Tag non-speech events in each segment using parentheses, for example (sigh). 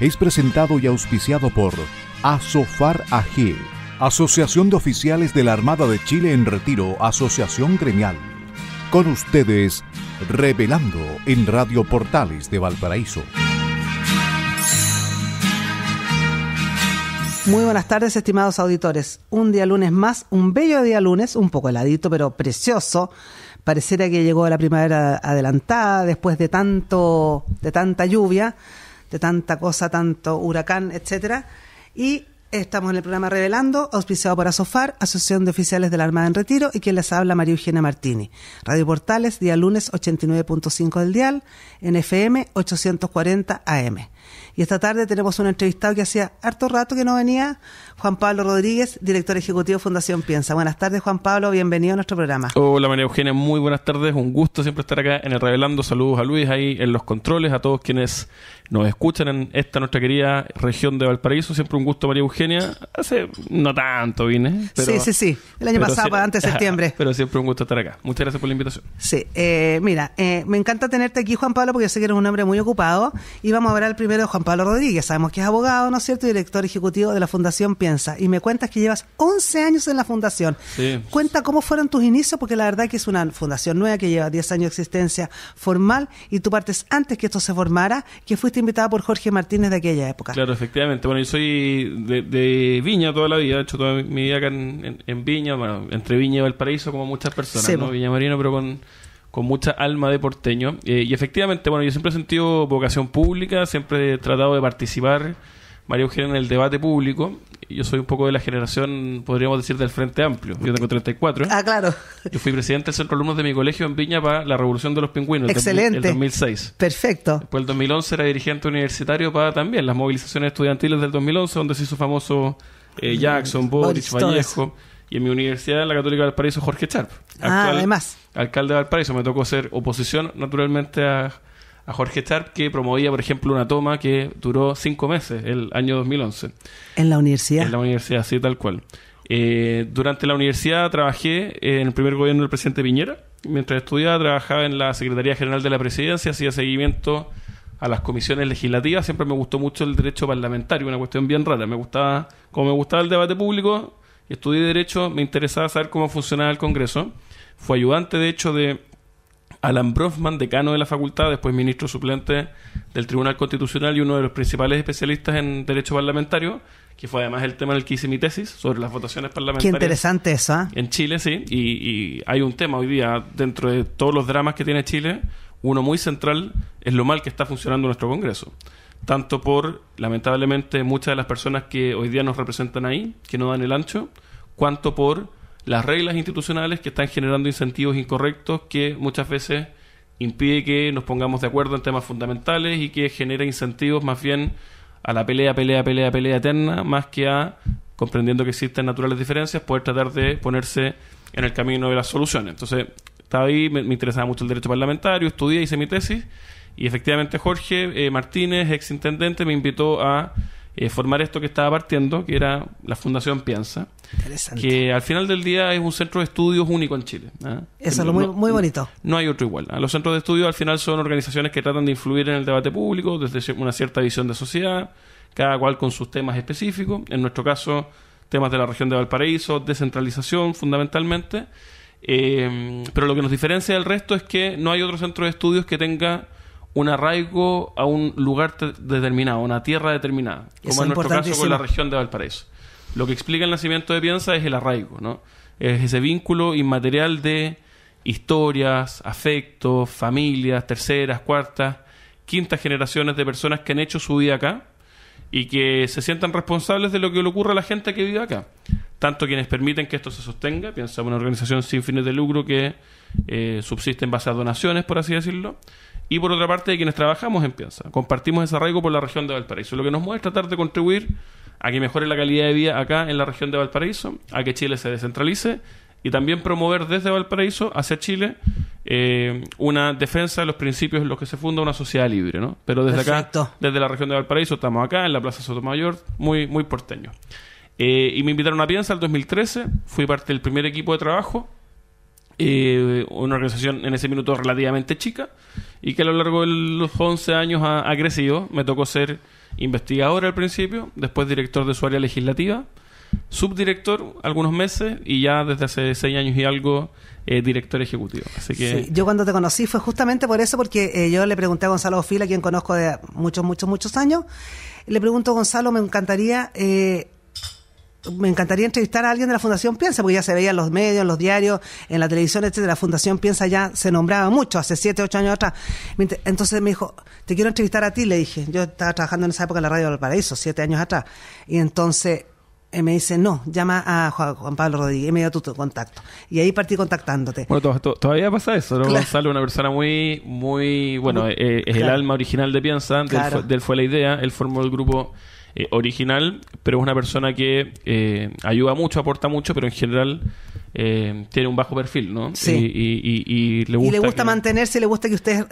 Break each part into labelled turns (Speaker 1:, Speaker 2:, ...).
Speaker 1: es presentado y auspiciado por Asofar AG, Asociación de Oficiales de la Armada de Chile en Retiro, Asociación Gremial. Con ustedes, Revelando en Radio Portales de Valparaíso.
Speaker 2: Muy buenas tardes, estimados auditores. Un día lunes más, un bello día lunes, un poco heladito, pero precioso. Pareciera que llegó la primavera adelantada después de tanto, de tanta lluvia de tanta cosa, tanto huracán, etcétera. Y estamos en el programa Revelando, auspiciado por ASOFAR, Asociación de Oficiales de la Armada en Retiro, y quien les habla, María Eugenia Martini. Radio Portales, día lunes 89.5 del dial, en FM 840 AM. Y esta tarde tenemos un entrevistado que hacía harto rato que no venía Juan Pablo Rodríguez, director ejecutivo Fundación Piensa. Buenas tardes, Juan Pablo, bienvenido a nuestro programa.
Speaker 3: Hola María Eugenia, muy buenas tardes, un gusto siempre estar acá en el Revelando. Saludos a Luis ahí en los controles, a todos quienes nos escuchan en esta nuestra querida región de Valparaíso. Siempre un gusto, María Eugenia. Hace no tanto vine. sí, sí, sí. El año pasado, antes de septiembre. (laughs) Pero siempre un gusto estar acá. Muchas gracias por la invitación.
Speaker 2: Sí, eh, mira, eh, me encanta tenerte aquí, Juan Pablo, porque yo sé que eres un hombre muy ocupado. Y vamos a hablar primero Juan Pablo Rodríguez. Sabemos que es abogado, ¿no es cierto? Director ejecutivo de la Fundación Piensa y me cuentas que llevas 11 años en la fundación. Cuenta cómo fueron tus inicios, porque la verdad que es una fundación nueva que lleva 10 años de existencia formal y tú partes antes que esto se formara, que fuiste invitada por Jorge Martínez de aquella época.
Speaker 3: Claro, efectivamente. Bueno, yo soy de, Viña toda la vida, he hecho toda mi vida acá en, Viña, bueno, entre Viña y Valparaíso, como muchas personas, ¿no? Viña Marino, pero con mucha alma de porteño. Eh, y efectivamente, bueno, yo siempre he sentido vocación pública, siempre he tratado de participar María Eugenia en el debate público. Yo soy un poco de la generación, podríamos decir, del Frente Amplio. Yo tengo 34. Ah, claro. Yo fui presidente del Centro de Alumnos de mi colegio en Viña para la Revolución de los Pingüinos. Excelente. El 2006.
Speaker 2: Perfecto.
Speaker 3: Después el 2011 era dirigente universitario para también las movilizaciones estudiantiles del 2011, donde se hizo famoso eh, mm, Jackson, Boris, Vallejo. Y en mi universidad, en la Católica de Valparaíso, Jorge Charp. ah, además. Alcalde de Valparaíso. Me tocó hacer oposición, naturalmente, a a Jorge Sharp que promovía, por ejemplo, una toma que duró cinco meses, el año 2011. ¿En la universidad? En la universidad, sí, tal cual. Eh, durante la universidad trabajé en el primer gobierno del presidente Piñera. Mientras estudiaba, trabajaba en la Secretaría General de la Presidencia, hacía seguimiento a las comisiones legislativas. Siempre me gustó mucho el derecho parlamentario, una cuestión bien rara. Me gustaba, como me gustaba el debate público, estudié Derecho, me interesaba saber cómo funcionaba el Congreso. Fue ayudante, de hecho, de Alan Brofman, decano de la facultad, después ministro suplente del Tribunal Constitucional y uno de los principales especialistas en derecho parlamentario, que fue además el tema en el que hice mi tesis sobre las votaciones parlamentarias. Qué interesante esa. En Chile, sí, y, y hay un tema hoy día dentro de todos los dramas que tiene Chile, uno muy central es lo mal que está funcionando nuestro Congreso. Tanto por, lamentablemente, muchas de las personas que hoy día nos representan ahí, que no dan el ancho, cuanto por las reglas institucionales que están generando incentivos incorrectos que muchas veces impide que nos pongamos de acuerdo en temas fundamentales y que genera incentivos más bien a la pelea, pelea, pelea, pelea eterna, más que a, comprendiendo que existen naturales diferencias, poder tratar de ponerse en el camino de las soluciones. Entonces, estaba ahí, me, interesaba mucho el derecho parlamentario, estudié, hice mi tesis y efectivamente Jorge eh, Martínez, ex intendente, me invitó a eh, formar esto que estaba partiendo, que era la Fundación Piensa. Que al final del día es un centro de estudios único en Chile. ¿ah? Eso es lo muy, bonito. No, hay otro igual. ¿ah? Los centros de estudios al final son organizaciones que tratan de influir en el debate público desde una cierta visión de sociedad, cada cual con sus temas específicos. En nuestro caso, temas de la región de Valparaíso, descentralización fundamentalmente. Eh, pero lo que nos diferencia del resto es que no hay otro centro de estudios que tenga un arraigo a un lugar determinado, a una tierra determinada, como en nuestro caso con la región de Valparaíso. Lo que explica el nacimiento de Piensa es el arraigo, ¿no? Es ese vínculo inmaterial de historias, afectos, familias, terceras, cuartas, quintas generaciones de personas que han hecho su vida acá y que se sientan responsables de lo que le ocurre a la gente que vive acá. Tanto quienes permiten que esto se sostenga, piensa una organización sin fines de lucro que eh, subsiste en base a donaciones, por así decirlo, y por otra parte, de quienes trabajamos en Piensa. Compartimos ese arraigo por la región de Valparaíso. Lo que nos mueve es tratar de contribuir a que mejore la calidad de vida acá en la región de Valparaíso, a que Chile se descentralice y también promover desde Valparaíso hacia Chile eh, una defensa de los principios en los que se funda una sociedad libre, ¿no? Pero desde acá, desde la región de Valparaíso, estamos acá en la Plaza Sotomayor, muy, muy porteño. Eh, y me invitaron a Piensa el 2013, fui parte del primer equipo de trabajo eh, una organización en ese minuto relativamente chica y que a lo largo de los 11 años ha, crecido. Me tocó ser investigador al principio, después director de su área legislativa, subdirector algunos meses y ya desde hace 6 años y algo eh, director ejecutivo. Así que...
Speaker 2: Yo cuando te conocí fue justamente por eso, porque eh, yo le pregunté a Gonzalo Fila, quien conozco de muchos, muchos, muchos años, le pregunto, Gonzalo, me encantaría eh, me encantaría entrevistar a alguien de la Fundación Piensa, porque ya se veía en los medios, en los diarios, en la televisión, etcétera. La Fundación Piensa ya se nombraba mucho, hace siete, ocho años atrás. Entonces me dijo, te quiero entrevistar a ti, le dije. Yo estaba trabajando en esa época en la Radio del Paraíso, siete años atrás. Y entonces eh, me dice, no, llama a Juan Pablo Rodríguez me dio tu, contacto. Y ahí partí
Speaker 3: contactándote. Bueno, todavía pasa eso, ¿no? Claro. una persona muy, muy, bueno, eh, es el alma original de Piensa, del fue la idea, él formó el grupo eh, original, pero es una persona que eh, ayuda mucho, aporta mucho, pero en general eh, tiene un bajo perfil, ¿no? Sí. Y, le gusta, mantenerse y
Speaker 2: mantenerse, le gusta que ustedes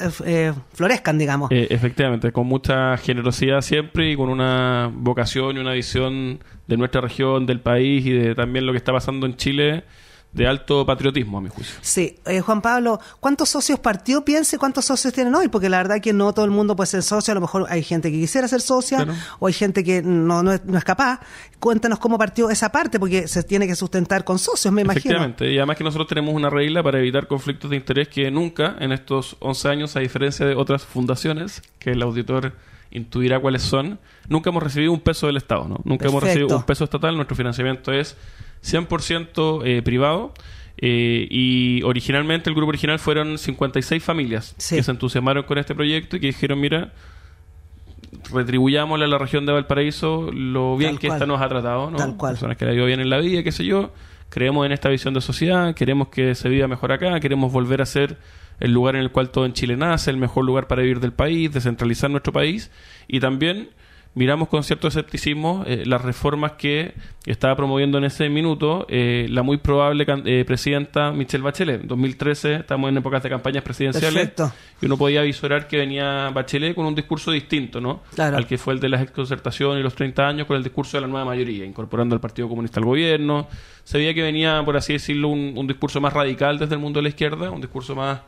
Speaker 2: florezcan,
Speaker 3: digamos. efectivamente, con mucha generosidad siempre y con una vocación y una visión de nuestra región, del país y de también lo que está pasando en Chile de alto patriotismo, a mi juicio.
Speaker 2: Sí, eh, Juan Pablo, ¿cuántos socios partió piense cuántos socios tienen hoy? Porque la verdad que no todo el mundo puede ser socio, a lo mejor hay gente que quisiera ser socia o hay gente que no, es, capaz. Cuéntanos cómo partió esa parte, porque se tiene que sustentar con socios, me imagino. Efectivamente,
Speaker 3: y además que nosotros tenemos una regla para evitar conflictos de interés que nunca en estos 11 años, a diferencia de otras fundaciones, que el auditor intuirá cuáles son, nunca hemos recibido un peso del Estado, ¿no? Nunca hemos recibido un peso estatal, nuestro financiamiento es 100% eh, privado. Eh, y originalmente, el grupo original fueron 56 familias que se entusiasmaron con este proyecto y que dijeron, mira, retribuyámosle a la región de Valparaíso lo bien que ésta esta nos ha tratado, ¿no? Personas que la vivido bien en la vida, qué sé yo. Creemos en esta visión de sociedad, queremos que se viva mejor acá, queremos volver a ser el lugar en el cual todo en Chile nace, el mejor lugar para vivir del país, descentralizar nuestro país y también miramos con cierto escepticismo eh, las reformas que estaba promoviendo en ese minuto eh, la muy probable eh, presidenta Michelle Bachelet. En 2013 estamos en épocas de campañas presidenciales y uno podía visorar que venía Bachelet con un discurso distinto ¿no? al que fue el de la exconcertación y los 30 años con el discurso de la nueva mayoría, incorporando al Partido Comunista al gobierno. Se veía que venía, por así decirlo, un discurso más radical desde el mundo de la izquierda, un discurso más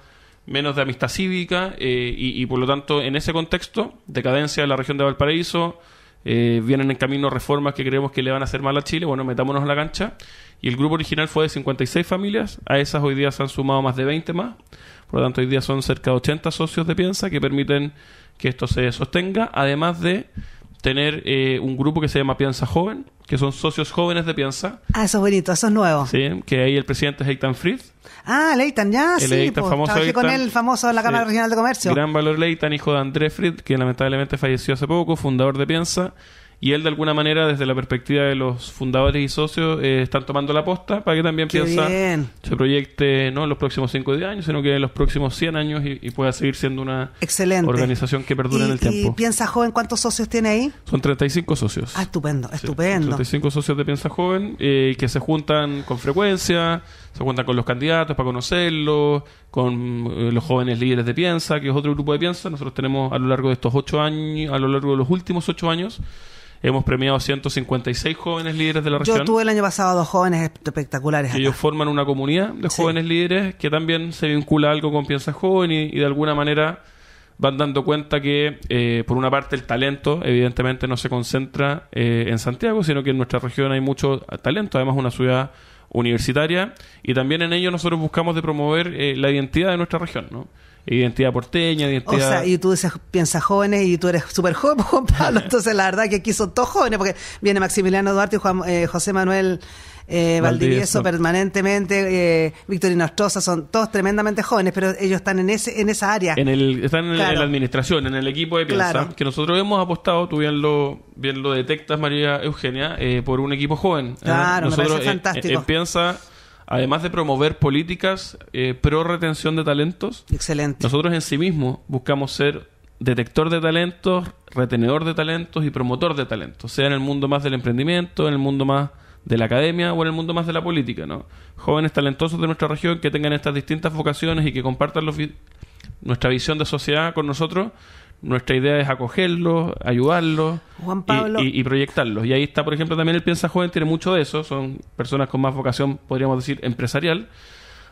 Speaker 3: menos de amistad cívica eh, y, por lo tanto en ese contexto, decadencia de la región de Valparaíso, eh, vienen en camino reformas que creemos que le van a hacer mal a Chile, bueno, metámonos en la cancha. Y el grupo original fue de 56 familias, a esas hoy día se han sumado más de 20 más, por lo tanto hoy día son cerca de 80 socios de Piensa que permiten que esto se sostenga, además de tener eh, un grupo que se llama Piensa Joven, que son socios jóvenes de Piensa. Ah, eso es bonito, eso es nuevo. Sí, que ahí el presidente es Eitan Fritz
Speaker 2: Ah, Leitan, ya, sí. Leitan, famoso trabajé con él, famoso de la Cámara Regional de Comercio.
Speaker 3: Gran valor Leitan, hijo de André Fried, que lamentablemente falleció hace poco, fundador de Piensa. Y él, de alguna manera, desde la perspectiva de los fundadores y socios, eh, están tomando la posta para que también Piensa se proyecte no en los próximos 5 o 10 años, sino que en los próximos 100 años y, pueda seguir siendo una Excelente. organización que perdure en el tiempo. ¿Y
Speaker 2: Piensa Joven cuántos socios tiene ahí?
Speaker 3: Son 35 socios. Ah, estupendo, estupendo. 35 socios de Piensa Joven eh, que se juntan con frecuencia se cuentan con los candidatos para conocerlos, con eh, los jóvenes líderes de Piensa, que es otro grupo de Piensa. Nosotros tenemos a lo largo de estos ocho años, a lo largo de los últimos ocho años, Hemos premiado 156 jóvenes líderes de la región. Yo tuve
Speaker 2: el año pasado dos jóvenes espectaculares.
Speaker 3: ellos forman una comunidad de jóvenes líderes que también se vincula algo con Piensa Joven y, de alguna manera van dando cuenta que, eh, por una parte, el talento evidentemente no se concentra eh, en Santiago, sino que en nuestra región hay mucho talento. Además, una ciudad universitaria y también en ello nosotros buscamos de promover eh, la identidad de nuestra región, ¿no? Identidad porteña, identidad... O sea,
Speaker 2: y tú dices, piensas jóvenes y tú eres súper joven, (laughs) Juan Pablo, (laughs) entonces la verdad que aquí son todos jóvenes porque viene Maximiliano Duarte y eh, José Manuel... Eh, Valdivieso, permanentemente, eh, y son todos tremendamente jóvenes, pero ellos están en ese en esa área. En
Speaker 3: están en, la administración, en el equipo de piensa, que nosotros hemos apostado, tú bien lo, bien lo detectas, María Eugenia, eh, por un equipo joven. ¿eh? Claro, nosotros, me fantástico. piensa, además de promover políticas pro retención de talentos, Excelente. nosotros en sí mismos buscamos ser detector de talentos, retenedor de talentos y promotor de talentos, sea en el mundo más del emprendimiento, en el mundo más de la academia o en el mundo más de la política, ¿no? Jóvenes talentosos de nuestra región que tengan estas distintas vocaciones y que compartan los nuestra visión de sociedad con nosotros. Nuestra idea es acogerlos, ayudarlos Y, y, proyectarlos. Y ahí está, por ejemplo, también el Piensa Joven tiene mucho de eso. Son personas con más vocación, podríamos decir, empresarial,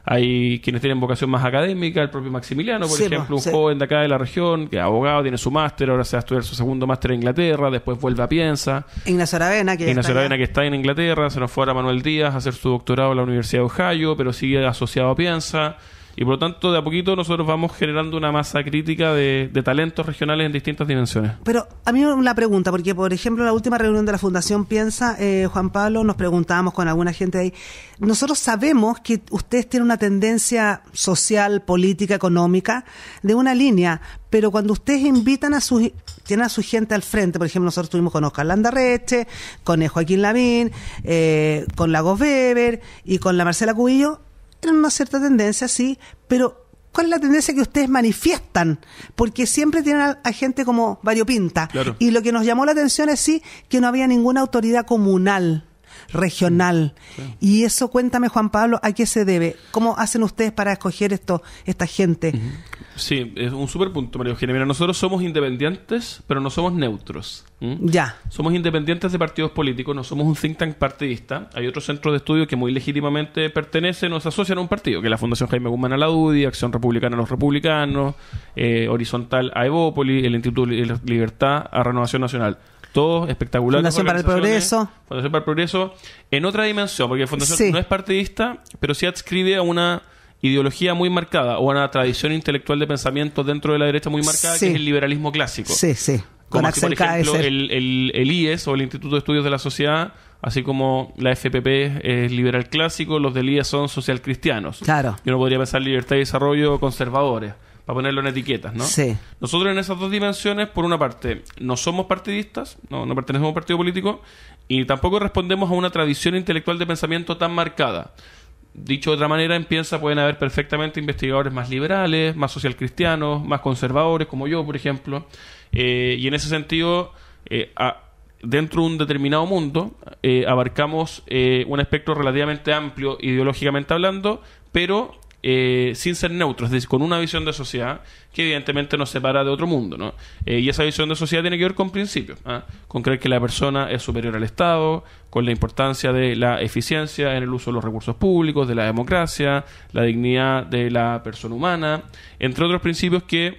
Speaker 3: hay quienes tienen vocación más académica, el propio Maximiliano, por ejemplo, un joven de acá de la región, que es abogado, tiene su máster, ahora se va a estudiar su segundo máster en Inglaterra, después vuelve a Piensa.
Speaker 2: Ignacio Aravena, que, Ignacio que
Speaker 3: está en Inglaterra, se nos fue ahora Manuel Díaz a hacer su doctorado en la Universidad de Ohio, pero sigue asociado a Piensa. Y por lo tanto, de a poquito nosotros vamos generando una masa crítica de, talentos regionales en distintas dimensiones.
Speaker 2: Pero a mí una pregunta, porque por ejemplo, en la última reunión de la Fundación Piensa, eh, Juan Pablo, nos preguntábamos con alguna gente ahí, nosotros sabemos que ustedes tienen una tendencia social, política, económica, de una línea, pero cuando ustedes invitan a sus, tienen a su gente al frente, por ejemplo, nosotros estuvimos con Oscar Reche, con eh, Joaquín Lavín, eh, con Lagos Weber y con la Marcela Cubillo, tienen una cierta tendencia, sí, pero ¿cuál es la tendencia que ustedes manifiestan? Porque siempre tienen a, gente como variopinta. Y lo que nos llamó la atención es sí que no había ninguna autoridad comunal regional. Y eso cuéntame, Juan Pablo, ¿a qué se debe? ¿Cómo hacen ustedes para escoger esto, esta gente?
Speaker 3: Sí, es un súper punto, María Eugenia. Mira, nosotros somos independientes, pero no somos neutros. Ya. Somos independientes de partidos políticos, no somos un think tank partidista. Hay otros centros de estudio que muy legítimamente pertenecen o se asocian a un partido, que es la Fundación Jaime Guzmán a la UDI, Acción Republicana a los Republicanos, eh, Horizontal a Evópolis, el Instituto de Libertad a Renovación Nacional. Todo espectacular. Fundación para el Progreso. Fundación para el Progreso en otra dimensión, porque Fundación no es partidista, pero sí adscribe a una ideología muy marcada o a una tradición intelectual de pensamiento dentro de la derecha muy marcada, que es el liberalismo clásico. Sí, sí. Como por ejemplo, el, el, IES o el Instituto de Estudios de la Sociedad así como la FPP es liberal clásico, los del IES son social cristianos. Claro. Yo no podría pensar libertad y desarrollo conservadores para ponerlo en etiquetas, ¿no? Sí. Nosotros en esas dos dimensiones, por una parte, no somos partidistas, no, no pertenecemos a un partido político, y tampoco respondemos a una tradición intelectual de pensamiento tan marcada. Dicho de otra manera, en Piensa pueden haber perfectamente investigadores más liberales, más socialcristianos, más conservadores, como yo, por ejemplo. Eh, y en ese sentido, eh, dentro de un determinado mundo, eh, abarcamos un espectro relativamente amplio ideológicamente hablando, pero eh, sin ser neutros, es decir, con una visión de sociedad que evidentemente nos separa de otro mundo, ¿no? Eh, y esa visión de sociedad tiene que ver con principios, ¿ah? con creer que la persona es superior al Estado, con la importancia de la eficiencia en el uso de los recursos públicos, de la democracia, la dignidad de la persona humana, entre otros principios que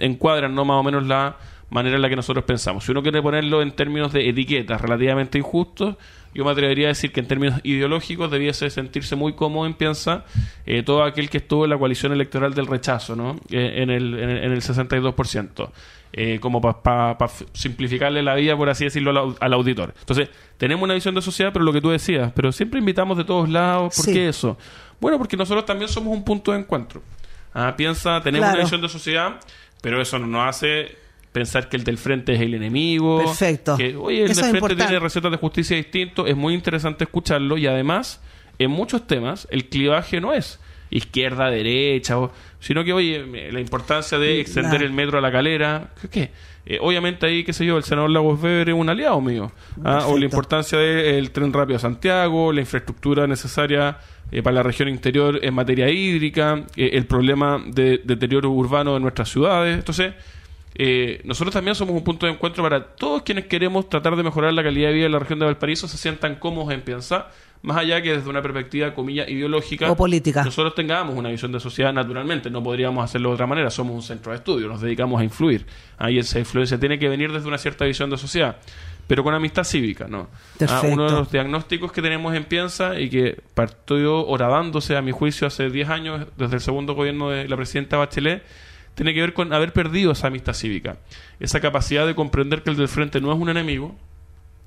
Speaker 3: encuadran, ¿no? Más o menos la manera en la que nosotros pensamos. Si uno quiere ponerlo en términos de etiquetas relativamente injustos, yo me atrevería a decir que en términos ideológicos debiese sentirse muy cómodo en Piensa eh, todo aquel que estuvo en la coalición electoral del rechazo, ¿no? Eh, en, el, en, el, 62%, eh, como para simplificarle la vida, por así decirlo, al, auditor. Entonces, tenemos una visión de sociedad, pero lo que tú decías, pero siempre invitamos de todos lados, ¿por qué eso? Bueno, porque nosotros también somos un punto de encuentro. Ah, piensa, tenemos una visión de sociedad, pero eso no nos hace pensar que el del frente es el enemigo. Perfecto. oye, el del frente tiene recetas de justicia distintas. Es muy interesante escucharlo y además, en muchos temas, el clivaje no es izquierda, derecha, sino que, oye, la importancia de extender el metro a la calera. ¿Qué? qué? Eh, obviamente ahí, qué sé yo, el senador Lagos Weber es un aliado mío. ¿ah? O la importancia del tren rápido a Santiago, la infraestructura necesaria eh, para la región interior en materia hídrica, eh, el problema de deterioro urbano de nuestras ciudades. Entonces, eh, nosotros también somos un punto de encuentro para todos quienes queremos tratar de mejorar la calidad de vida en la región de Valparaíso, se sientan cómodos en Piensa, más allá que desde una perspectiva, comilla, ideológica o política. Nosotros tengamos una visión de sociedad naturalmente, no podríamos hacerlo de otra manera, somos un centro de estudio, nos dedicamos a influir. Ahí esa influencia tiene que venir desde una cierta visión de sociedad, pero con amistad cívica, ¿no? Ah, uno de los diagnósticos que tenemos en Piensa y que partió oradándose a mi juicio hace 10 años desde el segundo gobierno de la presidenta Bachelet tiene que ver con haber perdido esa amistad cívica, esa capacidad de comprender que el del frente no es un enemigo,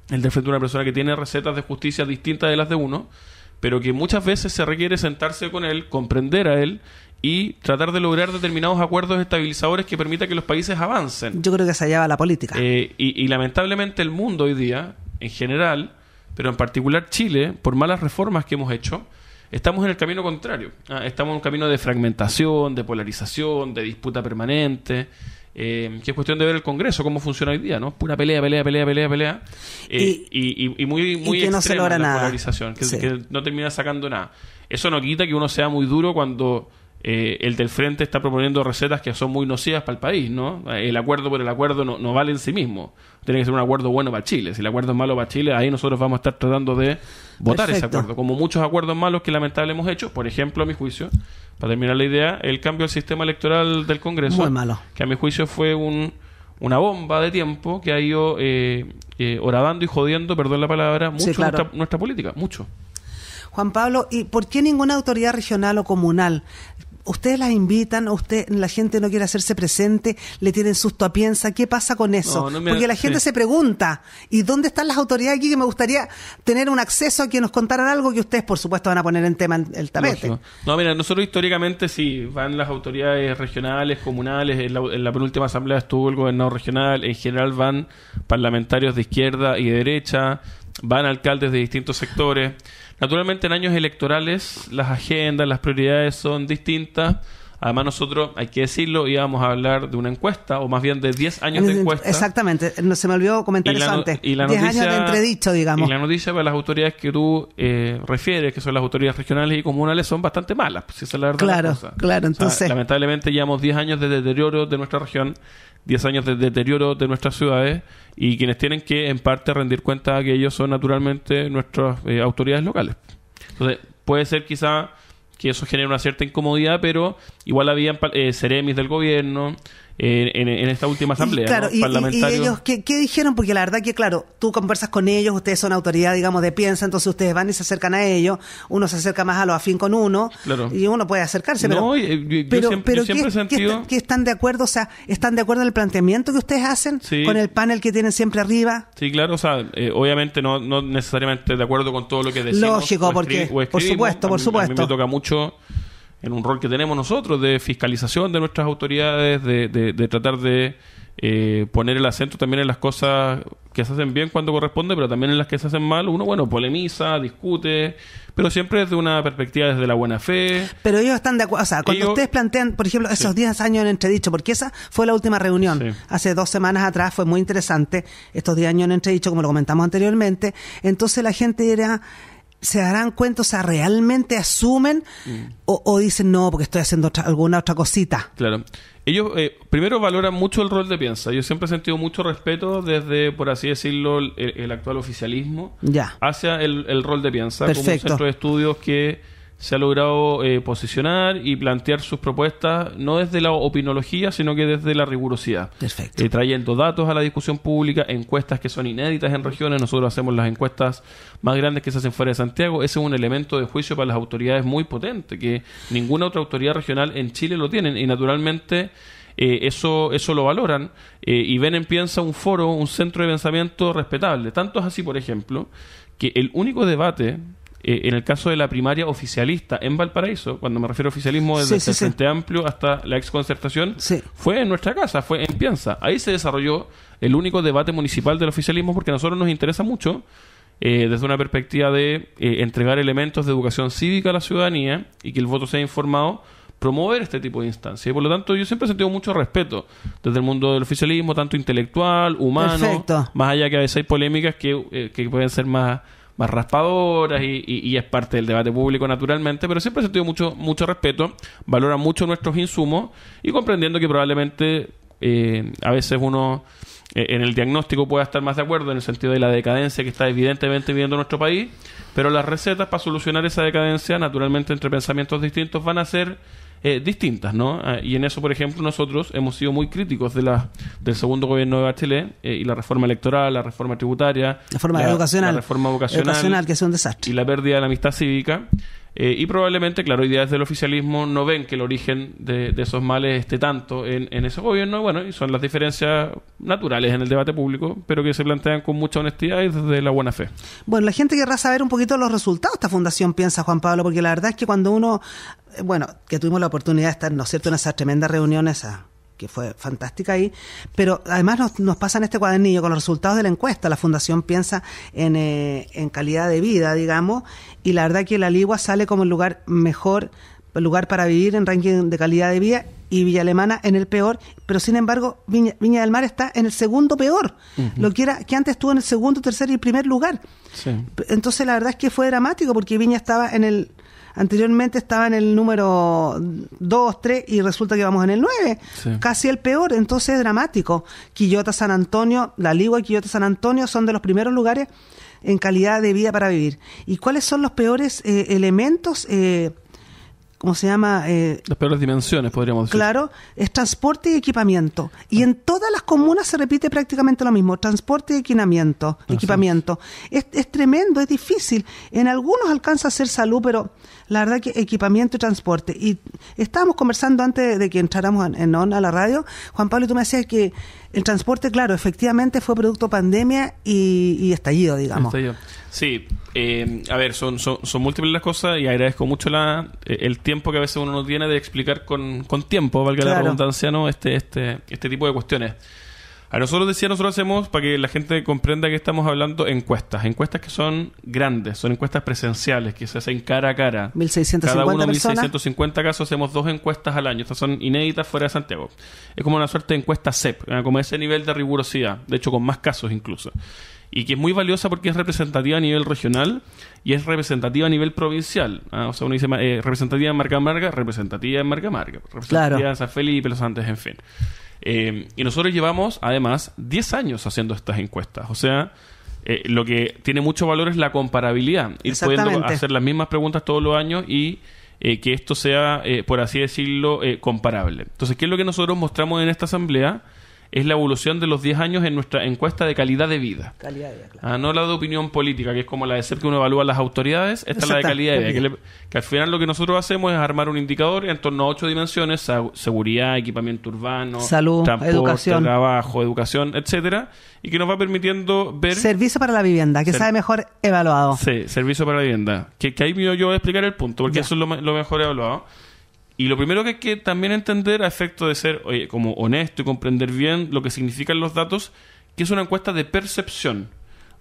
Speaker 3: el del frente es una persona que tiene recetas de justicia distintas de las de uno, pero que muchas veces se requiere sentarse con él, comprender a él y tratar de lograr determinados acuerdos estabilizadores que permita que los países avancen.
Speaker 2: Yo creo que se hallaba la política.
Speaker 3: Eh, y lamentablemente el mundo hoy día, en general, pero en particular Chile, por malas reformas que hemos hecho, estamos en el camino contrario. Ah, estamos en un camino de fragmentación, de polarización, de disputa permanente. Eh, que es cuestión de ver el Congreso, cómo funciona hoy día, ¿no? Pura pelea, pelea, pelea, pelea, pelea. Eh, y, y, y, muy, muy que extrema no la polarización, que no termina sacando nada. Eso no quita que uno sea muy duro cuando eh, el del frente está proponiendo recetas que son muy nocivas para el país, ¿no? Eh, el acuerdo por el acuerdo no, vale en sí mismo. Tiene que ser un acuerdo bueno para Chile. Si el acuerdo es malo para Chile, ahí nosotros vamos a estar tratando de votar ese acuerdo. Como muchos acuerdos malos que lamentablemente hemos hecho, por ejemplo, a mi juicio, para terminar la idea, el cambio del sistema electoral del Congreso, malo. que a mi juicio fue una bomba de tiempo que ha ido eh, eh horadando y jodiendo, perdón la palabra, mucho nuestra, nuestra política, mucho.
Speaker 2: Juan Pablo, ¿y por qué ninguna autoridad regional o comunal ustedes las invitan, usted, la gente no quiere hacerse presente, le tienen susto a piensa, ¿qué pasa con eso? Porque la gente se pregunta, ¿y dónde están las autoridades aquí? Que me gustaría tener un acceso a que nos contaran algo que ustedes, por supuesto, van a poner en tema el tapete.
Speaker 3: No, mira, nosotros históricamente sí, van las autoridades regionales, comunales, en la, en la penúltima asamblea estuvo el gobernador regional, en general van parlamentarios de izquierda y de derecha, van alcaldes de distintos sectores. Naturalmente en años electorales las agendas, las prioridades son distintas Además, nosotros, hay que decirlo, íbamos a hablar de una encuesta, o más bien de 10 años de encuesta.
Speaker 2: Exactamente, no, se me olvidó comentar eso antes. Y 10 años de entredicho, digamos. Y
Speaker 3: la noticia para las autoridades que tú eh, refieres, que son las autoridades regionales y comunales, son bastante malas, pues es la verdad. Claro, claro, entonces. lamentablemente llevamos 10 años de deterioro de nuestra región, 10 años de deterioro de nuestras ciudades, y quienes tienen que, en parte, rendir cuenta que ellos son naturalmente nuestras eh, autoridades locales. Entonces, puede ser quizá que eso genera una cierta incomodidad, pero igual había eh, del gobierno, en, esta última asamblea y, ellos
Speaker 2: ¿qué, dijeron? Porque la verdad que, claro, tú conversas con ellos, ustedes son autoridad, digamos, de piensa, entonces ustedes van y se acercan a ellos, uno se acerca más a lo afín con uno, y uno puede acercarse. pero, eh, pero, siempre, están de acuerdo? O sea, ¿están de acuerdo en el planteamiento que ustedes hacen con el panel que tienen siempre arriba?
Speaker 3: Sí, claro, o sea, eh, obviamente no, no necesariamente de acuerdo con todo lo que decimos. Lógico, porque, por supuesto, por supuesto. me toca mucho en un rol que tenemos nosotros de fiscalización de nuestras autoridades, de, de, tratar de eh, poner el acento también en las cosas que se hacen bien cuando corresponde, pero también en las que se hacen mal, uno, bueno, polemiza, discute, pero siempre desde una perspectiva desde la buena fe. Pero ellos
Speaker 2: están de acuerdo, o sea, cuando ustedes plantean, por ejemplo, esos 10 años en entredicho, porque esa fue la última reunión, hace dos semanas atrás, fue muy interesante, estos 10 años en entredicho, como lo comentamos anteriormente, entonces la gente era se darán cuenta, o sea, realmente asumen mm. o, dicen no, porque estoy haciendo alguna otra cosita.
Speaker 3: Claro. Ellos eh, primero valoran mucho el rol de piensa. Yo siempre he sentido mucho respeto desde, por así decirlo, el, actual oficialismo ya. hacia el, el, rol de piensa Perfecto. como un centro de estudios que se ha logrado eh, posicionar y plantear sus propuestas no desde la opinología, sino que desde la rigurosidad. Perfecto. Eh, trayendo datos a la discusión pública, encuestas que son inéditas en regiones. Nosotros hacemos las encuestas más grandes que se hacen fuera de Santiago. Ese es un elemento de juicio para las autoridades muy potente, que ninguna otra autoridad regional en Chile lo tiene. Y naturalmente. Eh, eso, eso lo valoran y ven en Piensa un foro, un centro de pensamiento respetable. Tanto es así, por ejemplo, que el único debate eh, en el caso de la primaria oficialista en Valparaíso, cuando me refiero a oficialismo desde el Amplio hasta la exconcertación, fue en nuestra casa, fue en Piensa. Ahí se desarrolló el único debate municipal del oficialismo porque a nosotros nos interesa mucho. Eh, desde una perspectiva de eh, entregar elementos de educación cívica a la ciudadanía y que el voto sea informado, promover este tipo de instancias. por lo tanto, yo siempre he sentido mucho respeto desde el mundo del oficialismo, tanto intelectual, humano, más allá que a veces hay polémicas que pueden ser más más raspadoras y, es parte del debate público naturalmente, pero siempre he sentido mucho, mucho respeto, valora mucho nuestros insumos y comprendiendo que probablemente eh, a veces uno eh, en el diagnóstico pueda estar más de acuerdo en el sentido de la decadencia que está evidentemente viviendo nuestro país, pero las recetas para solucionar esa decadencia, naturalmente entre pensamientos distintos, van a ser eh, distintas, ¿no? Ah, y en eso, por ejemplo, nosotros hemos sido muy críticos de la, del segundo gobierno de Bachelet eh, y la reforma electoral, la reforma tributaria, la reforma educacional, la reforma vocacional, que es un desastre, y la pérdida de la amistad cívica. Eh, y probablemente, claro, ideas del oficialismo no ven que el origen de, esos males esté tanto en, en, ese gobierno, bueno, y son las diferencias naturales en el debate público, pero que se plantean con mucha honestidad y desde la buena fe. Bueno, la
Speaker 2: gente querrá saber un poquito los resultados de esta fundación, piensa Juan Pablo, porque la verdad es que cuando uno, eh, bueno, que tuvimos la oportunidad de estar, ¿no es cierto?, en esas tremendas reuniones a que fue fantástica ahí, pero además nos, nos en este cuadernillo con los resultados de la encuesta. La Fundación piensa en, eh, en calidad de vida, digamos, y la verdad que la Ligua sale como el lugar mejor, el lugar para vivir en ranking de calidad de vida y Villa Alemana en el peor, pero sin embargo Viña, del Mar está en el segundo peor, lo que era que antes estuvo en el segundo, tercer y primer lugar. Entonces la verdad es que fue dramático porque Viña estaba en el Anteriormente estaba en el número 2, 3 y resulta que vamos en el 9. Casi el peor, entonces es dramático. Quillota San Antonio, La Ligua y Quillota San Antonio son de los primeros lugares en calidad de vida para vivir. ¿Y cuáles son los peores eh, elementos? Eh, ¿cómo se llama? Eh, las
Speaker 3: peores dimensiones, podríamos
Speaker 2: decir. Claro, es transporte y equipamiento. Y en todas las comunas se repite prácticamente lo mismo, transporte y equipamiento. equipamiento. Es. Es, tremendo, es difícil. En algunos alcanza a ser salud, pero la verdad que equipamiento y transporte. Y estábamos conversando antes de que entráramos en, on a la radio, Juan Pablo, tú me decías que el transporte, claro, efectivamente fue producto pandemia y, y estallido, digamos.
Speaker 3: Estallido. Sí, eh, a ver, son, son, múltiples las cosas y agradezco mucho la, eh, el tiempo que a veces uno no tiene de explicar con, con tiempo, valga la redundancia, ¿no? Este, este, este tipo de cuestiones. A nosotros decía, nosotros hacemos, para que la gente comprenda que estamos hablando, encuestas. Encuestas que son grandes, son encuestas presenciales, que se hacen cara a cara. 1650 Cada uno, 1650 casos, hacemos dos encuestas al año. Estas son inéditas fuera de Santiago. Es como una suerte de encuesta CEP, eh, como ese nivel de rigurosidad, de hecho con más casos incluso y que es muy valiosa porque es representativa a nivel regional y es representativa a nivel provincial. ¿ah? O sea, uno dice eh, representativa en marca marca, representativa en marca marca, representativa claro. San Felipe, Los en fin. Eh, y nosotros llevamos, además, 10 años haciendo estas encuestas. O sea, eh, lo que tiene mucho valor es la comparabilidad. Ir pudiendo hacer las mismas preguntas todos los años y que esto sea, por así decirlo, comparable. Entonces, ¿qué es lo que nosotros mostramos en esta asamblea? es la evolución de los 10 años en nuestra encuesta de calidad de vida. Calidad ah, no la de opinión política, que es como la de ser que uno evalúa a las autoridades, esta es la de calidad de vida, que, al final lo que nosotros hacemos es armar un indicador en torno a ocho dimensiones, seguridad, equipamiento urbano, salud, educación. trabajo, educación, etcétera, y que nos va permitiendo ver...
Speaker 2: Servicio para la vivienda, que sabe mejor evaluado.
Speaker 3: Sí, servicio para la vivienda. Que, ahí yo, yo voy a explicar el punto, porque eso es lo mejor evaluado. Y lo primero que hay que también entender a efecto de ser como honesto y comprender bien lo que significan los datos, que es una encuesta de percepción.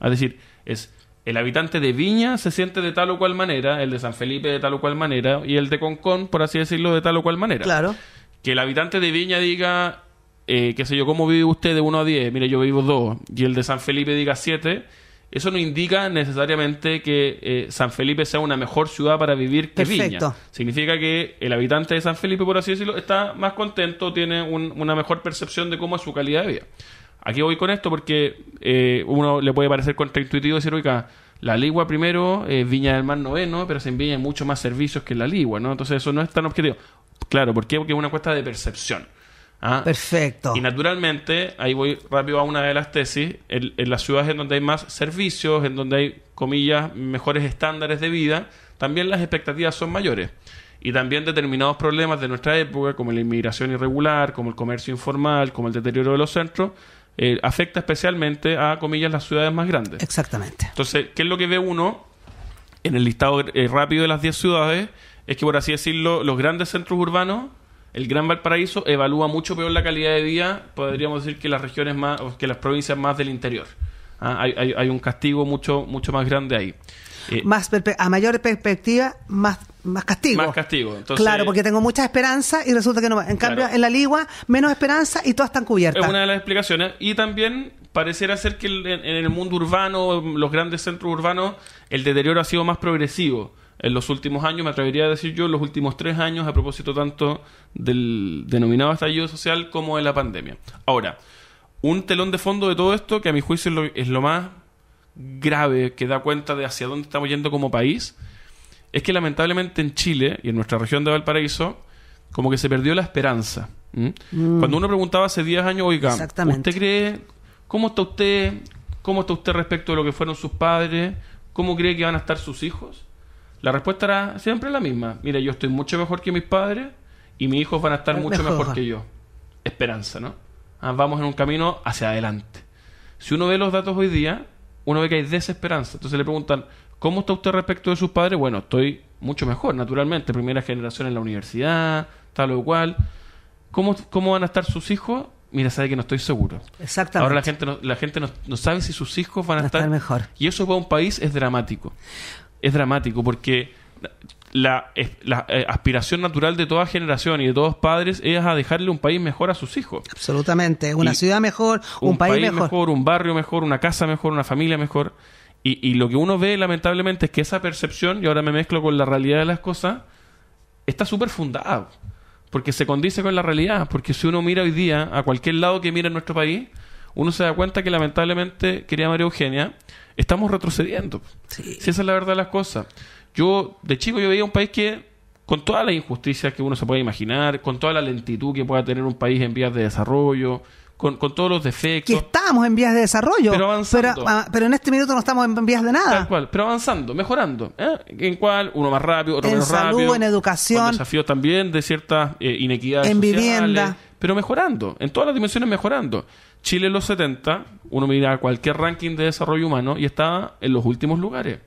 Speaker 3: Es decir, es el habitante de Viña se siente de tal o cual manera, el de San Felipe de tal o cual manera y el de Concón, por así decirlo, de tal o cual manera. Claro. Que el habitante de Viña diga, eh, qué sé yo, ¿cómo vive usted de 1 a 10? Mire, yo vivo 2. Y el de San Felipe diga 7 eso no indica necesariamente que eh, San Felipe sea una mejor ciudad para vivir que Viña. Significa que el habitante de San Felipe, por así decirlo, está más contento, tiene una mejor percepción de cómo es su calidad de vida. Aquí voy con esto porque eh, uno le puede parecer contraintuitivo decir, oiga, la Ligua primero, es eh, Viña del Mar noveno, pero se envían mucho más servicios que la Ligua, ¿no? Entonces eso no es tan objetivo. Claro, ¿por qué? Porque es una cuesta de percepción. Ah.
Speaker 2: Perfecto. Y
Speaker 3: naturalmente, ahí voy rápido a una de las tesis, en, las ciudades en donde hay más servicios, en donde hay, comillas, mejores estándares de vida, también las expectativas son mayores. Y también determinados problemas de nuestra época, como la inmigración irregular, como el comercio informal, como el deterioro de los centros, eh, afecta especialmente a, comillas, las ciudades más grandes. Exactamente. Entonces, ¿qué es lo que ve uno en el listado eh, rápido de las 10 ciudades? Es que, por así decirlo, los grandes centros urbanos el Gran Valparaíso evalúa mucho peor la calidad de vida, podríamos decir, que las regiones más, que las provincias más del interior. Ah, hay, un castigo mucho, mucho más grande ahí. Eh,
Speaker 2: más a mayor perspectiva, más, más
Speaker 3: castigo. Más castigo. claro, porque
Speaker 2: tengo mucha esperanza y resulta que no. En cambio, en la ligua, menos esperanza y todas están cubiertas. Es una
Speaker 3: de las explicaciones. Y también pareciera ser que en, en el mundo urbano, los grandes centros urbanos, el deterioro ha sido más progresivo en los últimos años, me atrevería a decir yo, los últimos tres años, a propósito tanto del denominado estallido social como de la pandemia. Ahora, un telón de fondo de todo esto, que a mi juicio es lo, más grave que da cuenta de hacia dónde estamos yendo como país, es que lamentablemente en Chile y en nuestra región de Valparaíso, como que se perdió la esperanza. Mm. Cuando uno preguntaba hace 10 años, oiga, ¿usted cree? ¿Cómo está usted? ¿Cómo está usted respecto de lo que fueron sus padres? ¿Cómo cree que van a estar sus hijos? La respuesta era siempre la misma. Mira, yo estoy mucho mejor que mis padres y mis hijos van a estar eh, mucho mejor, que yo. Esperanza, ¿no? Ah, vamos en un camino hacia adelante. Si uno ve los datos hoy día, uno ve que hay desesperanza. Entonces le preguntan, ¿cómo está usted respecto de sus padres? Bueno, estoy mucho mejor, naturalmente. Primera generación en la universidad, tal o cual. ¿Cómo, cómo van a estar sus hijos? Mira, sabe que no estoy seguro. Exactamente. Ahora la gente no, la gente no, sabe si sus hijos van a, estar, estar mejor. Y eso para un país es dramático es dramático porque la, eh, aspiración natural de toda generación y de todos padres es a dejarle un país mejor a sus hijos.
Speaker 2: Absolutamente, una ciudad mejor,
Speaker 3: un, país, mejor. un barrio mejor, una casa mejor, una familia mejor. Y, lo que uno ve lamentablemente es que esa percepción, y ahora me mezclo con la realidad de las cosas, está súper fundada, porque se condice con la realidad, porque si uno mira hoy día a cualquier lado que mira en nuestro país, uno se da cuenta que lamentablemente, querida María Eugenia, estamos retrocediendo. Sí. Si esa es la verdad de las cosas. Yo, de chico, yo veía un país que, con todas las injusticias que uno se puede imaginar, con toda la lentitud que pueda tener un país en vías de desarrollo, con, todos los defectos. Que
Speaker 2: estamos en vías de desarrollo. Pero ah, Pero, en este minuto no estamos en vías de nada. Tal
Speaker 3: cual, pero avanzando, mejorando. ¿eh? En cuál? uno más rápido, otro en menos rápido. En educación. Con desafíos también de ciertas eh, inequidades. En vivienda. Pero mejorando, en todas las dimensiones mejorando. Chile en los 70, uno mira cualquier ranking de desarrollo humano y estaba en los últimos lugares.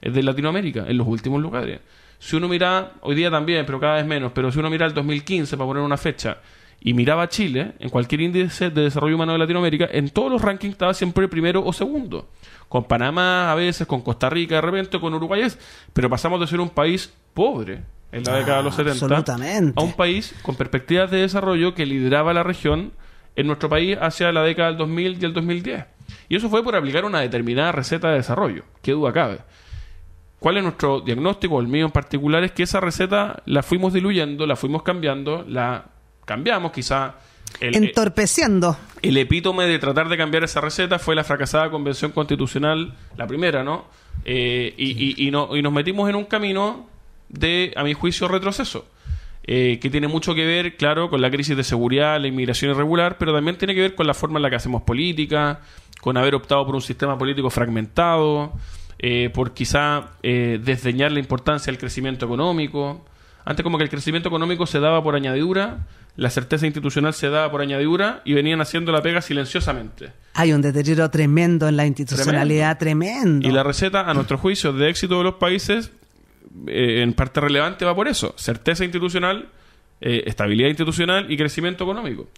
Speaker 3: Es de Latinoamérica, en los últimos lugares. Si uno mira, hoy día también, pero cada vez menos, pero si uno mira el 2015, para poner una fecha, y miraba Chile, en cualquier índice de desarrollo humano de Latinoamérica, en todos los rankings estaba siempre primero o segundo. Con Panamá a veces, con Costa Rica de repente, con Uruguay Pero pasamos de ser un país pobre en la ah, década de los 70 a un país con perspectivas de desarrollo que lideraba la región en nuestro país hacia la década del 2000 y el 2010. Y eso fue por aplicar una determinada receta de desarrollo. ¿Qué duda cabe? ¿Cuál es nuestro diagnóstico, el mío en particular? Es que esa receta la fuimos diluyendo, la fuimos cambiando, la cambiamos quizá. Eh, Entorpeciendo. El epítome de tratar de cambiar esa receta fue la fracasada convención constitucional, la primera, ¿no? Eh, y, no y nos metimos en un camino de, a mi juicio, retroceso. Eh, que tiene mucho que ver, claro, con la crisis de seguridad, la inmigración irregular, pero también tiene que ver con la forma en la que hacemos política, con haber optado por un sistema político fragmentado, eh, por quizá eh, desdeñar la importancia del crecimiento económico. Antes como que el crecimiento económico se daba por añadidura, la certeza institucional se daba por añadidura y venían haciendo la pega silenciosamente.
Speaker 2: Hay un deterioro tremendo en la institucionalidad, tremendo. tremendo.
Speaker 3: Y la receta, a nuestro juicio, de éxito de los países eh, en parte relevante va por eso. Certeza institucional, eh, estabilidad institucional y crecimiento económico.